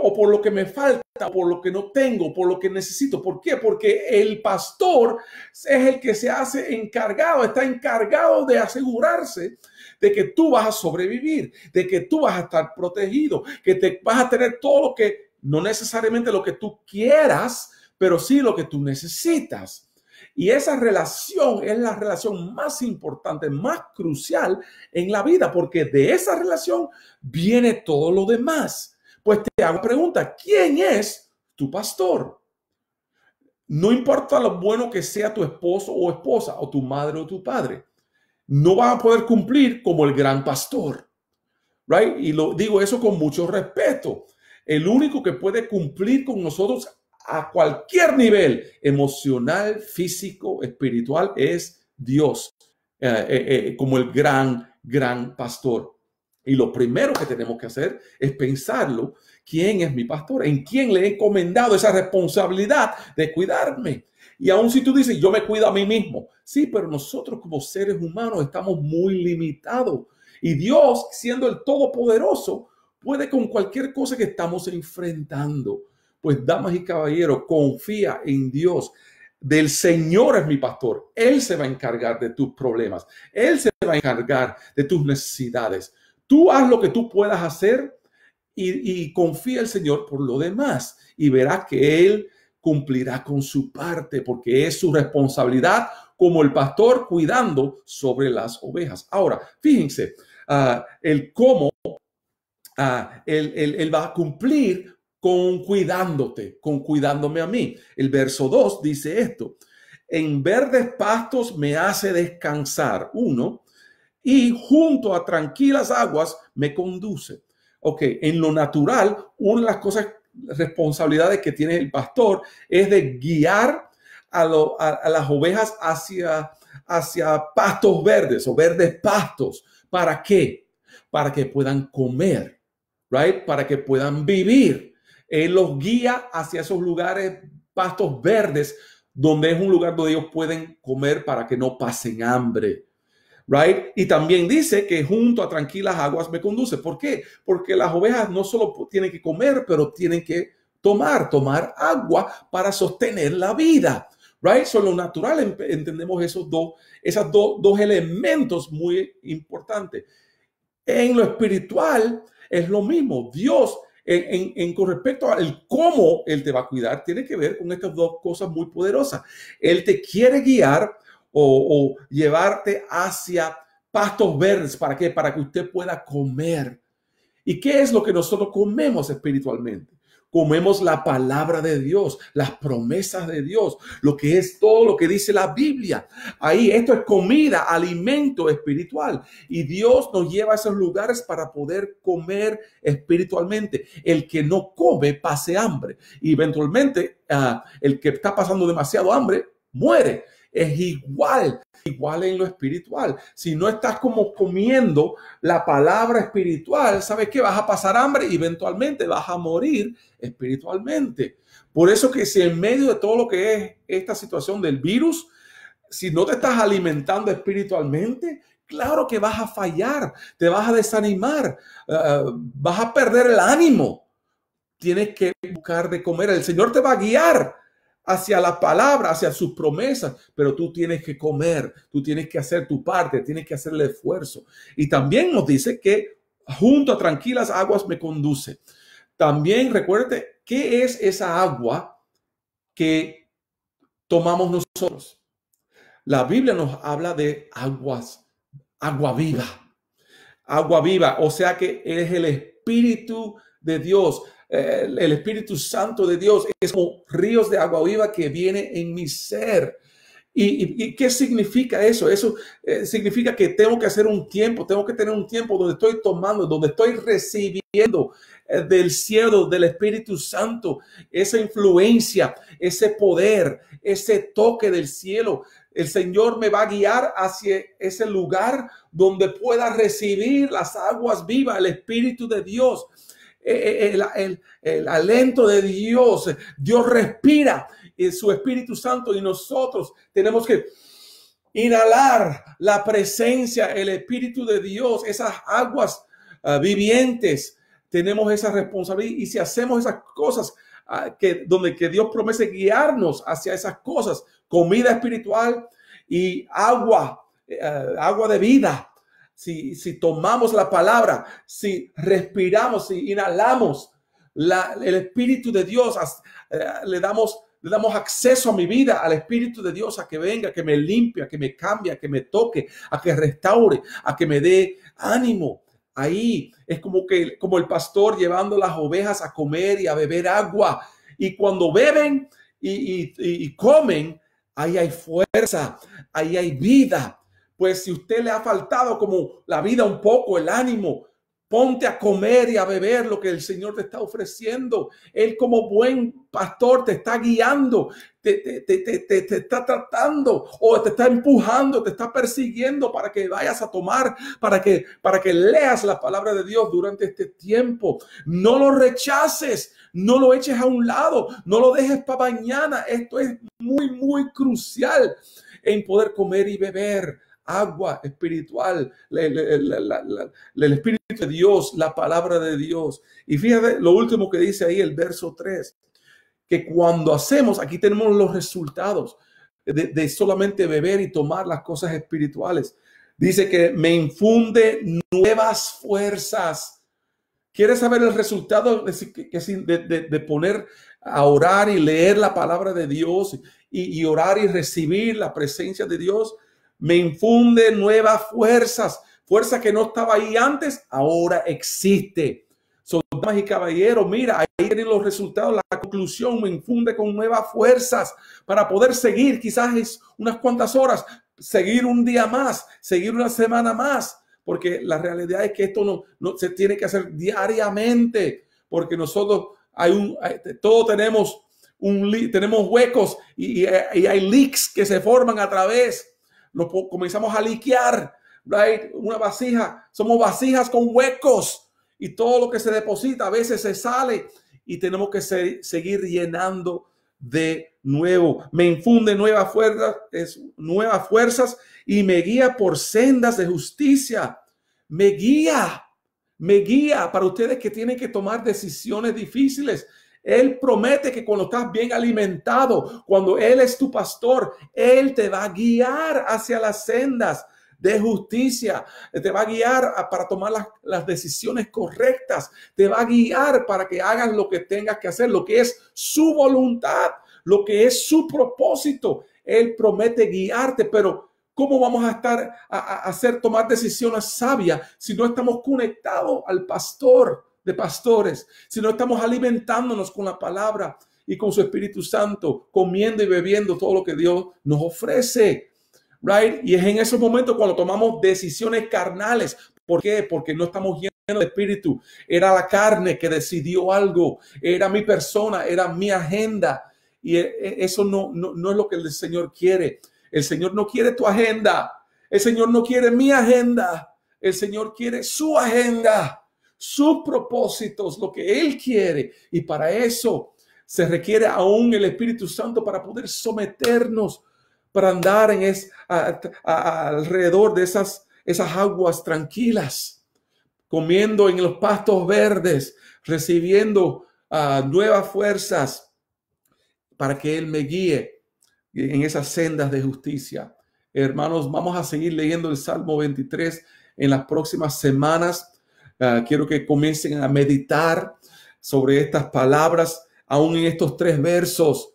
O por lo que me falta, por lo que no tengo, por lo que necesito. ¿Por qué? Porque el pastor es el que se hace encargado, está encargado de asegurarse de que tú vas a sobrevivir, de que tú vas a estar protegido, que te vas a tener todo lo que, no necesariamente lo que tú quieras, pero sí lo que tú necesitas. Y esa relación es la relación más importante, más crucial en la vida, porque de esa relación viene todo lo demás. Pues te hago pregunta, ¿quién es tu pastor? No importa lo bueno que sea tu esposo o esposa, o tu madre o tu padre, no vas a poder cumplir como el gran pastor. Right? Y lo digo eso con mucho respeto. El único que puede cumplir con nosotros a cualquier nivel, emocional, físico, espiritual, es Dios eh, eh, eh, como el gran, gran pastor. Y lo primero que tenemos que hacer es pensarlo, ¿quién es mi pastor? ¿En quién le he encomendado esa responsabilidad de cuidarme? Y aun si tú dices, yo me cuido a mí mismo, sí, pero nosotros como seres humanos estamos muy limitados. Y Dios, siendo el Todopoderoso, puede con cualquier cosa que estamos enfrentando. Pues, damas y caballeros, confía en Dios. Del Señor es mi pastor. Él se va a encargar de tus problemas. Él se va a encargar de tus necesidades. Tú haz lo que tú puedas hacer y, confía el Señor por lo demás y verá que Él cumplirá con su parte porque es su responsabilidad como el pastor cuidando sobre las ovejas. Ahora, fíjense, ah, el cómo ah, él va a cumplir con cuidándote, con cuidándome a mí. El verso 2 dice esto, en verdes pastos me hace descansar, uno, y junto a tranquilas aguas me conduce. Ok, en lo natural, una de las cosas, responsabilidades que tiene el pastor es de guiar a, las ovejas hacia, pastos verdes o verdes pastos. ¿Para qué? Para que puedan comer, right? Para que puedan vivir. Él los guía hacia esos lugares, pastos verdes, donde es un lugar donde ellos pueden comer para que no pasen hambre. Right? Y también dice que junto a tranquilas aguas me conduce. ¿Por qué? Porque las ovejas no solo tienen que comer, pero tienen que tomar, tomar agua para sostener la vida. Right? So, lo natural entendemos esos dos, esos dos dos elementos muy importantes. En lo espiritual es lo mismo. Dios en, con respecto al cómo Él te va a cuidar, tiene que ver con estas dos cosas muy poderosas. Él te quiere guiar o, o llevarte hacia pastos verdes. ¿Para qué? Para que usted pueda comer. ¿Y qué es lo que nosotros comemos espiritualmente? comemos la palabra de Dios, las promesas de Dios, lo que es todo lo que dice la Biblia. Ahí esto es comida, alimento espiritual. Y Dios nos lleva a esos lugares para poder comer espiritualmente. El que no come pase hambre. Y eventualmente ah, el que está pasando demasiado hambre muere. Es igual igual en lo espiritual. Si no estás como comiendo la palabra espiritual, sabes que vas a pasar hambre y eventualmente vas a morir espiritualmente. Por eso que si en medio de todo lo que es esta situación del virus, si no te estás alimentando espiritualmente, claro que vas a fallar, te vas a desanimar, eh, vas a perder el ánimo. Tienes que buscar de comer. El Señor te va a guiar hacia la palabra, hacia sus promesas, pero tú tienes que comer, tú tienes que hacer tu parte, tienes que hacer el esfuerzo. Y también nos dice que junto a tranquilas aguas me conduce. También recuerde, ¿qué es esa agua que tomamos nosotros? La Biblia nos habla de aguas, agua viva, agua viva, o sea que es el Espíritu de Dios, el, Espíritu Santo de Dios es como ríos de agua viva que viene en mi ser. ¿Y, qué significa eso? Eso eh, significa que tengo que hacer un tiempo, tengo que tener un tiempo donde estoy tomando, donde estoy recibiendo eh, del cielo, del Espíritu Santo, esa influencia, ese poder, ese toque del cielo. El Señor me va a guiar hacia ese lugar donde pueda recibir las aguas vivas, el Espíritu de Dios. Eh, eh, eh, el, alento de Dios. Dios respira su Espíritu Santo y nosotros tenemos que inhalar la presencia, el Espíritu de Dios, esas aguas ah, vivientes. Tenemos esa responsabilidad y si hacemos esas cosas ah, que donde que Dios promete guiarnos hacia esas cosas, comida espiritual y agua, ah, agua de vida, si, tomamos la palabra, si respiramos, si inhalamos el Espíritu de Dios, eh, le damos le damos acceso a mi vida, al Espíritu de Dios, a que venga, que me limpia, que me cambie, que me toque, a que restaure, a que me dé ánimo. Ahí es como que como el pastor llevando las ovejas a comer y a beber agua. Y cuando beben y, y comen, ahí hay fuerza, ahí hay vida, pues si usted le ha faltado como la vida un poco, el ánimo, ponte a comer y a beber lo que el Señor te está ofreciendo. Él como buen pastor te está guiando, te, está tratando o te está empujando, te está persiguiendo para que vayas a tomar, para que, para que leas la palabra de Dios durante este tiempo. No lo rechaces, no lo eches a un lado, no lo dejes para mañana. Esto es muy, muy crucial en poder comer y beber agua espiritual, el Espíritu de Dios, la palabra de Dios. Y fíjate lo último que dice ahí el verso 3, que cuando hacemos, aquí tenemos los resultados de, solamente beber y tomar las cosas espirituales. Dice que me infunde nuevas fuerzas. ¿Quieres saber el resultado de, de, de, poner a orar y leer la palabra de Dios y, y, orar y recibir la presencia de Dios? me infunde nuevas fuerzas, fuerza que no estaba ahí antes, ahora existe. Soldados y caballeros, mira, ahí tienen los resultados, la conclusión me infunde con nuevas fuerzas para poder seguir, quizás es unas cuantas horas, seguir un día más, seguir una semana más, porque la realidad es que esto no, se tiene que hacer diariamente, porque nosotros hay un, todos tenemos un tenemos huecos y, y hay leaks que se forman a través comenzamos a liquear, Una vasija, somos vasijas con huecos y todo lo que se deposita a veces se sale y tenemos que seguir llenando de nuevo. Me infunde nuevas fuerzas, nuevas fuerzas y me guía por sendas de justicia. Me guía, me guía para ustedes que tienen que tomar decisiones difíciles él promete que cuando estás bien alimentado, cuando Él es tu pastor, Él te va a guiar hacia las sendas de justicia, te va a guiar para tomar las, decisiones correctas, te va a guiar para que hagas lo que tengas que hacer, lo que es su voluntad, lo que es su propósito. Él promete guiarte, pero ¿cómo vamos a estar a, a hacer tomar decisiones sabias si no estamos conectados al pastor? de pastores, no estamos alimentándonos con la palabra y con su Espíritu Santo, comiendo y bebiendo todo lo que Dios nos ofrece. Right? Y es en esos momentos cuando tomamos decisiones carnales. ¿Por qué? Porque no estamos llenos de espíritu. Era la carne que decidió algo. Era mi persona, era mi agenda. Y e, e, eso no, no es lo que el Señor quiere. El Señor no quiere tu agenda. El Señor no quiere mi agenda. El Señor quiere su agenda sus propósitos, lo que Él quiere. Y para eso se requiere aún el Espíritu Santo para poder someternos, para andar en es, alrededor de esas, esas aguas tranquilas, comiendo en los pastos verdes, recibiendo ah, nuevas fuerzas para que Él me guíe en esas sendas de justicia. Hermanos, vamos a seguir leyendo el Salmo 23 en las próximas semanas Ah, quiero que comiencen a meditar sobre estas palabras, aún en estos tres versos.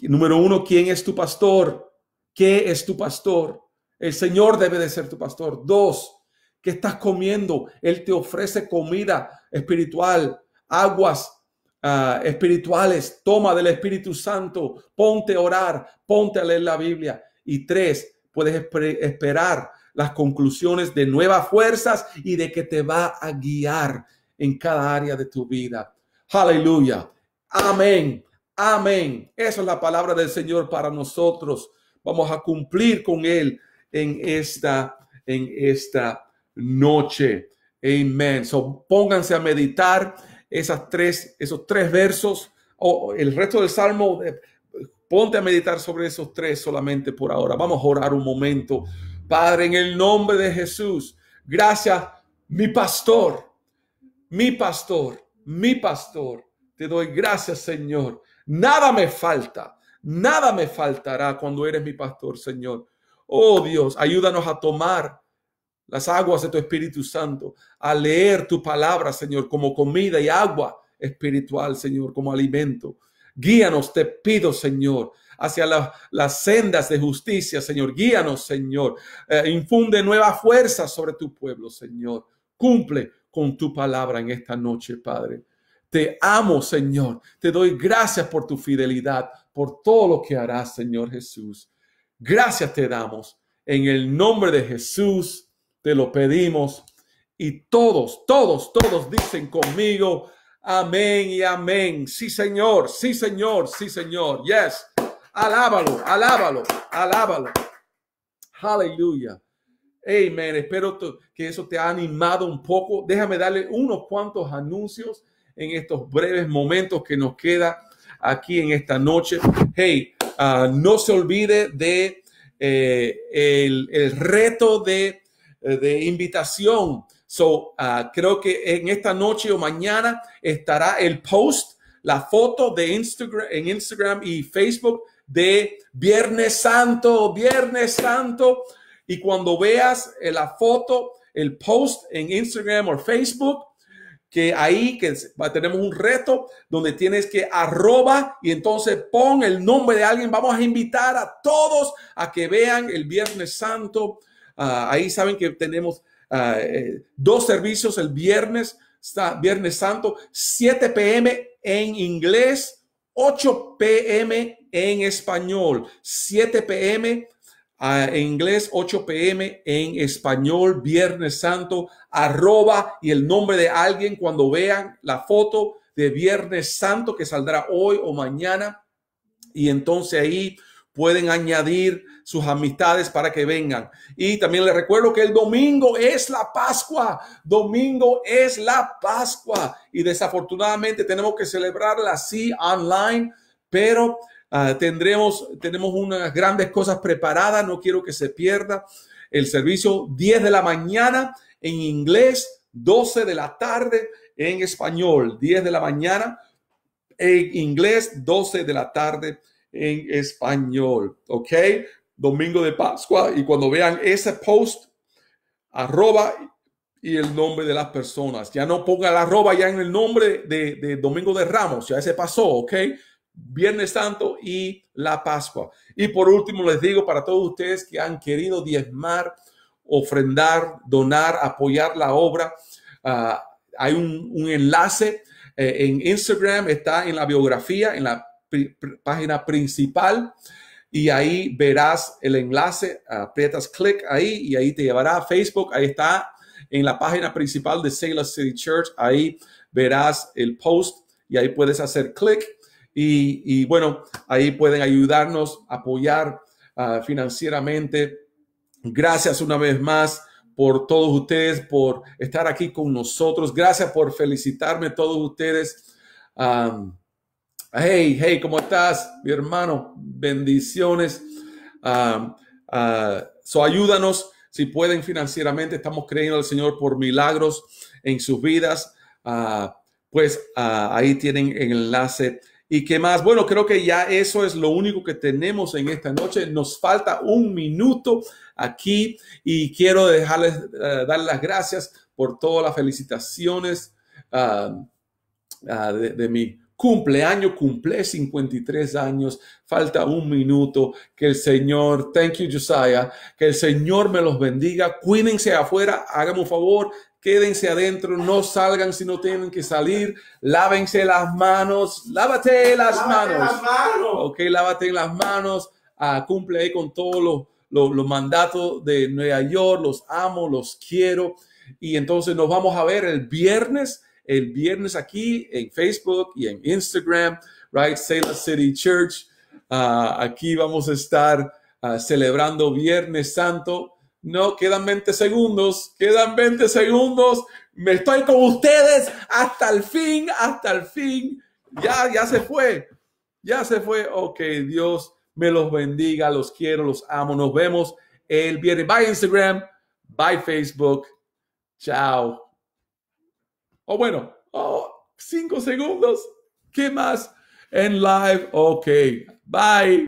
Número uno, ¿quién es tu pastor? ¿Qué es tu pastor? El Señor debe de ser tu pastor. Dos, ¿qué estás comiendo? Él te ofrece comida espiritual, aguas ah, espirituales, toma del Espíritu Santo, ponte a orar, ponte a leer la Biblia. Y tres, puedes esperar las conclusiones de nuevas fuerzas y de que te va a guiar en cada área de tu vida. Aleluya. Amén. Amén. Esa es la palabra del Señor para nosotros. Vamos a cumplir con Él en esta, en esta noche. Amén. So, pónganse a meditar esas tres, esos tres versos o el resto del salmo. Eh, ponte a meditar sobre esos tres solamente por ahora. Vamos a orar un momento. Padre, en el nombre de Jesús, gracias, mi pastor, mi pastor, mi pastor. Te doy gracias, Señor. Nada me falta, nada me faltará cuando eres mi pastor, Señor. Oh Dios, ayúdanos a tomar las aguas de tu Espíritu Santo, a leer tu palabra, Señor, como comida y agua espiritual, Señor, como alimento. Guíanos, te pido, Señor, hacia las sendas de justicia, Señor. Guíanos, Señor. Eh, infunde nueva fuerza sobre tu pueblo, Señor. Cumple con tu palabra en esta noche, Padre. Te amo, Señor. Te doy gracias por tu fidelidad, por todo lo que harás, Señor Jesús. Gracias te damos. En el nombre de Jesús te lo pedimos. Y todos, todos, todos dicen conmigo, amén y amén. Sí, Señor, sí, Señor, sí, Señor. Yes. Alábalo, alábalo, alábalo. Aleluya. Amén. Espero que eso te ha animado un poco. Déjame darle unos cuantos anuncios en estos breves momentos que nos queda aquí en esta noche. Hey, ah, no se olvide de eh, el, reto de, eh, de invitación. So, ah, creo que en esta noche o mañana estará el post, la foto de Instagram, en Instagram y Facebook de Viernes Santo, Viernes Santo. Y cuando veas eh, la foto, el post en Instagram o Facebook, que ahí que tenemos un reto donde tienes que arroba y entonces pon el nombre de alguien. Vamos a invitar a todos a que vean el Viernes Santo. Ah, ahí saben que tenemos ah, eh, dos servicios el viernes, Viernes Santo, 7 p.m. en inglés, 8 p.m en español, 7 p.m. en inglés, 8 p.m. en español, Viernes Santo, arroba y el nombre de alguien cuando vean la foto de Viernes Santo que saldrá hoy o mañana. Y entonces ahí pueden añadir sus amistades para que vengan. Y también les recuerdo que el domingo es la Pascua. Domingo es la Pascua. Y desafortunadamente tenemos que celebrarla así online, pero Ah, tendremos, tenemos unas grandes cosas preparadas, no quiero que se pierda el servicio 10 de la mañana en inglés, 12 de la tarde en español, 10 de la mañana en inglés, 12 de la tarde en español, ¿ok? Domingo de Pascua y cuando vean ese post, arroba y el nombre de las personas. Ya no ponga la arroba ya en el nombre de, Domingo de Ramos, ya se pasó, ¿ok? Viernes Santo y la Pascua. Y por último, les digo para todos ustedes que han querido diezmar, ofrendar, donar, apoyar la obra, ah, hay un, enlace eh, en Instagram, está en la biografía, en la página principal. Y ahí verás el enlace, aprietas clic ahí y ahí te llevará a Facebook. Ahí está en la página principal de Sailor City Church. Ahí verás el post y ahí puedes hacer clic y, bueno, ahí pueden ayudarnos, apoyar ah, financieramente. Gracias una vez más por todos ustedes, por estar aquí con nosotros. Gracias por felicitarme todos ustedes. hey, hey, ¿cómo estás, mi hermano? Bendiciones. Ah, so ayúdanos si pueden financieramente. Estamos creyendo al Señor por milagros en sus vidas. Ah, pues ahí tienen el enlace ¿Y qué más? Bueno, creo que ya eso es lo único que tenemos en esta noche. Nos falta un minuto aquí y quiero dejarles, eh, dar las gracias por todas las felicitaciones ah, ah, de, mi cumpleaños, cumple 53 años, falta un minuto, que el Señor, thank you Josiah, que el Señor me los bendiga, cuídense afuera, háganme un favor, quédense adentro, no salgan si no tienen que salir, lávense las manos, lávate las manos. Las Ok, lávate las manos, ah, cumple ahí con todos los, mandatos de Nueva York, los amo, los quiero. Y entonces nos vamos a ver el viernes, el viernes aquí en Facebook y en Instagram, right? Sailor City Church. Ah, aquí vamos a estar ah, celebrando Viernes Santo no, quedan 20 segundos, quedan 20 segundos. Me estoy con ustedes hasta el fin, hasta el fin. Ya, ya se fue. Ya se fue. Ok, Dios me los bendiga, los quiero, los amo. Nos vemos el viernes. Bye Instagram, bye Facebook. Chao. oh, bueno, oh, cinco segundos. ¿Qué más? En live. Ok. Bye.